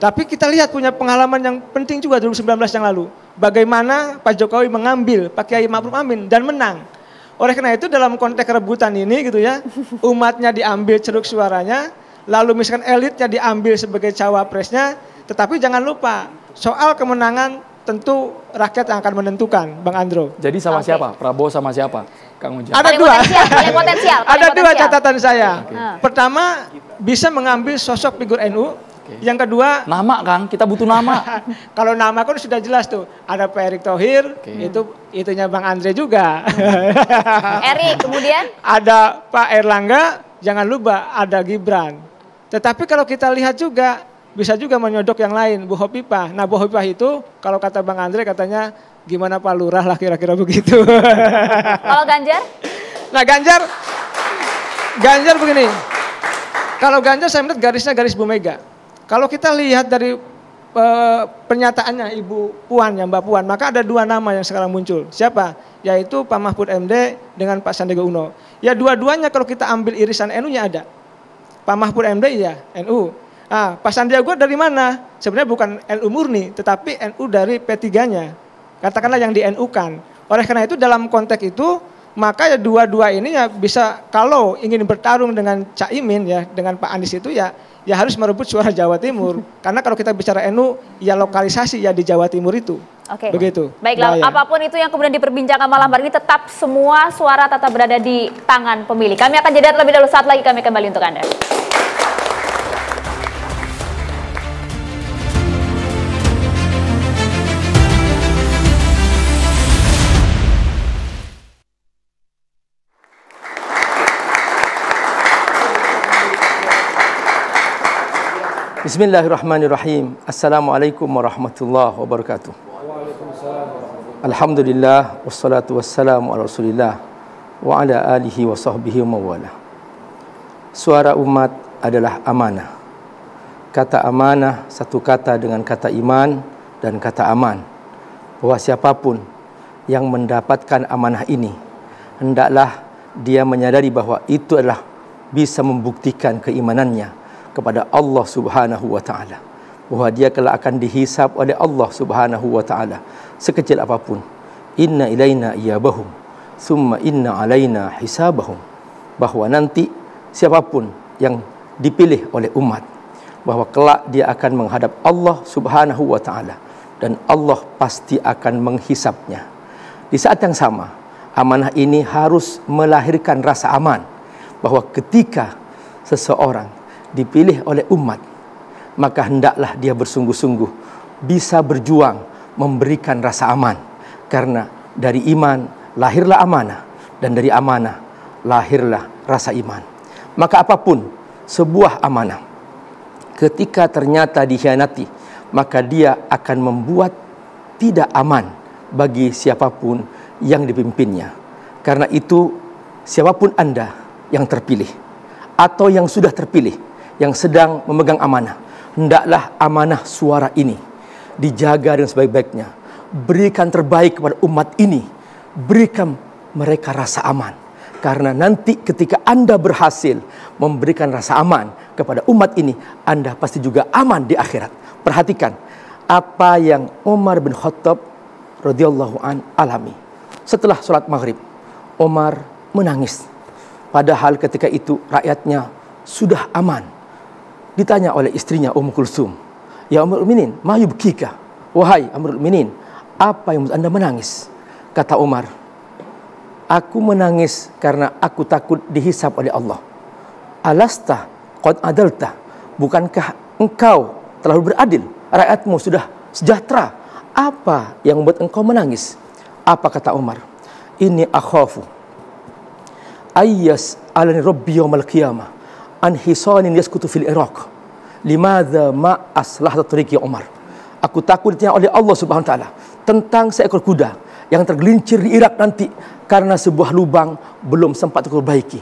C: Tapi kita lihat punya pengalaman yang penting juga 2019 yang lalu. Bagaimana Pak Jokowi mengambil Pak Kiai Ma'ruf Amin dan menang. Oleh karena itu dalam konteks rebutan ini gitu ya, umatnya diambil ceruk suaranya, lalu misalkan elitnya diambil sebagai cawapresnya, tetapi jangan lupa soal kemenangan tentu rakyat yang akan menentukan, Bang Andro. Jadi sama okay. siapa? Prabowo sama siapa? Kang Ujang. Ada dua. Ada dua catatan saya. Okay. Ah. Pertama, bisa mengambil sosok figur NU Okay. Yang kedua nama Kang, kita butuh nama. kalau nama kan sudah jelas tuh, ada Pak Erick Thohir, okay. itu itunya Bang Andre juga.
B: Erick, kemudian
C: ada Pak Erlangga, jangan lupa ada Gibran. Tetapi kalau kita lihat juga bisa juga menyodok yang lain, Bu Hopipah. Nah, Bu Hopipah itu kalau kata Bang Andre katanya gimana Pak Lurah lah kira-kira begitu.
B: kalau Ganjar?
C: Nah, Ganjar Ganjar begini. Kalau Ganjar saya melihat garisnya garis Bu Mega. Kalau kita lihat dari e, pernyataannya Ibu Puan ya Mbak Puan, maka ada dua nama yang sekarang muncul. Siapa? Yaitu Pak Mahfud MD dengan Pak Sandiaga Uno. Ya dua-duanya kalau kita ambil irisan NU-nya ada. Pak Mahfud MD ya NU. Ah, Pak Sandiaga dari mana? Sebenarnya bukan NU murni, tetapi NU dari P3-nya. Katakanlah yang di NU-kan. Oleh karena itu dalam konteks itu maka ya dua-dua ini ya bisa kalau ingin bertarung dengan Cak Imin ya dengan Pak Anies itu ya ya harus merebut suara Jawa Timur. Karena kalau kita bicara NU, ya lokalisasi ya di Jawa Timur itu.
B: Oke. Okay. Begitu. Baiklah, Bahaya. apapun itu yang kemudian diperbincangkan malam hari ini, tetap semua suara tetap berada di tangan pemilih. Kami akan jeda terlebih dahulu saat lagi kami kembali untuk Anda.
F: Bismillahirrahmanirrahim. Assalamualaikum warahmatullahi wabarakatuh. Alhamdulillah wassalatu wassalamu ala Rasulillah wa ala alihi wa sahbihi mawala. Suara umat adalah amanah. Kata amanah satu kata dengan kata iman dan kata aman. Bahwa siapapun yang mendapatkan amanah ini hendaklah dia menyadari bahwa itu adalah bisa membuktikan keimanannya kepada Allah Subhanahu wa taala bahwa dia kelak akan dihisap oleh Allah Subhanahu wa taala sekecil apapun inna ilaina iyabahum summa inna alaina hisabahum bahwa nanti siapapun yang dipilih oleh umat bahwa kelak dia akan menghadap Allah Subhanahu wa taala dan Allah pasti akan menghisapnya di saat yang sama amanah ini harus melahirkan rasa aman bahwa ketika seseorang dipilih oleh umat, maka hendaklah dia bersungguh-sungguh bisa berjuang memberikan rasa aman. Karena dari iman lahirlah amanah dan dari amanah lahirlah rasa iman. Maka apapun sebuah amanah ketika ternyata dikhianati, maka dia akan membuat tidak aman bagi siapapun yang dipimpinnya. Karena itu siapapun Anda yang terpilih atau yang sudah terpilih yang sedang memegang amanah. Hendaklah amanah suara ini dijaga dengan sebaik-baiknya. Berikan terbaik kepada umat ini. Berikan mereka rasa aman. Karena nanti ketika Anda berhasil memberikan rasa aman kepada umat ini, Anda pasti juga aman di akhirat. Perhatikan apa yang Umar bin Khattab radhiyallahu an alami. Setelah sholat maghrib, Umar menangis. Padahal ketika itu rakyatnya sudah aman ditanya oleh istrinya Ummu Kulsum, "Ya Ummu Minin, mayub kika? Wahai Ummu Minin, apa yang membuat Anda menangis? Kata Umar, "Aku menangis karena aku takut dihisap oleh Allah." Alasta qad adalta? Bukankah engkau telah beradil? Rakyatmu sudah sejahtera. Apa yang membuat engkau menangis? Apa kata Umar? Ini akhafu ayas alani rabbi yawmal qiyamah an hisanin yaskutu fil iraq limadha ma aslah tatriki umar aku takut ditanya oleh Allah Subhanahu taala tentang seekor kuda yang tergelincir di Iraq nanti karena sebuah lubang belum sempat diperbaiki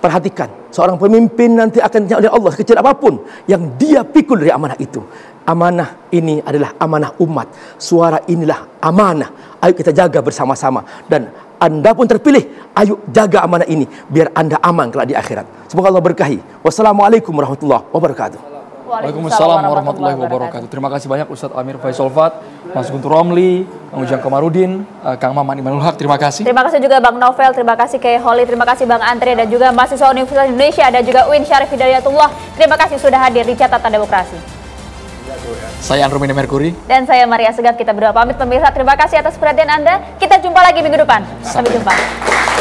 F: perhatikan seorang pemimpin nanti akan ditanya oleh Allah sekecil apapun yang dia pikul dari amanah itu amanah ini adalah amanah umat suara inilah amanah ayo kita jaga bersama-sama dan Anda pun terpilih. Ayo jaga amanah ini biar Anda aman kelak di akhirat. Semoga Allah berkahi. Wassalamualaikum warahmatullahi wabarakatuh.
E: Waalaikumsalam
A: warahmatullahi wabarakatuh. Terima kasih banyak Ustadz Amir Faisal Fat, Mas Guntur Romli, Kang Ujang Komarudin, eh, Kang Maman Imanul Haq, terima kasih. Terima
B: kasih juga Bang Novel, terima kasih Kay Holly, terima kasih Bang Andre dan juga mahasiswa Universitas Indonesia dan juga Win Syarif Hidayatullah. Terima kasih sudah hadir di Catatan Demokrasi.
A: Saya Andromeda Mercury.
B: Dan saya Maria Segaf. Kita berdua pamit pemirsa. Terima kasih atas perhatian Anda. Kita jumpa lagi minggu depan. Sampai jumpa.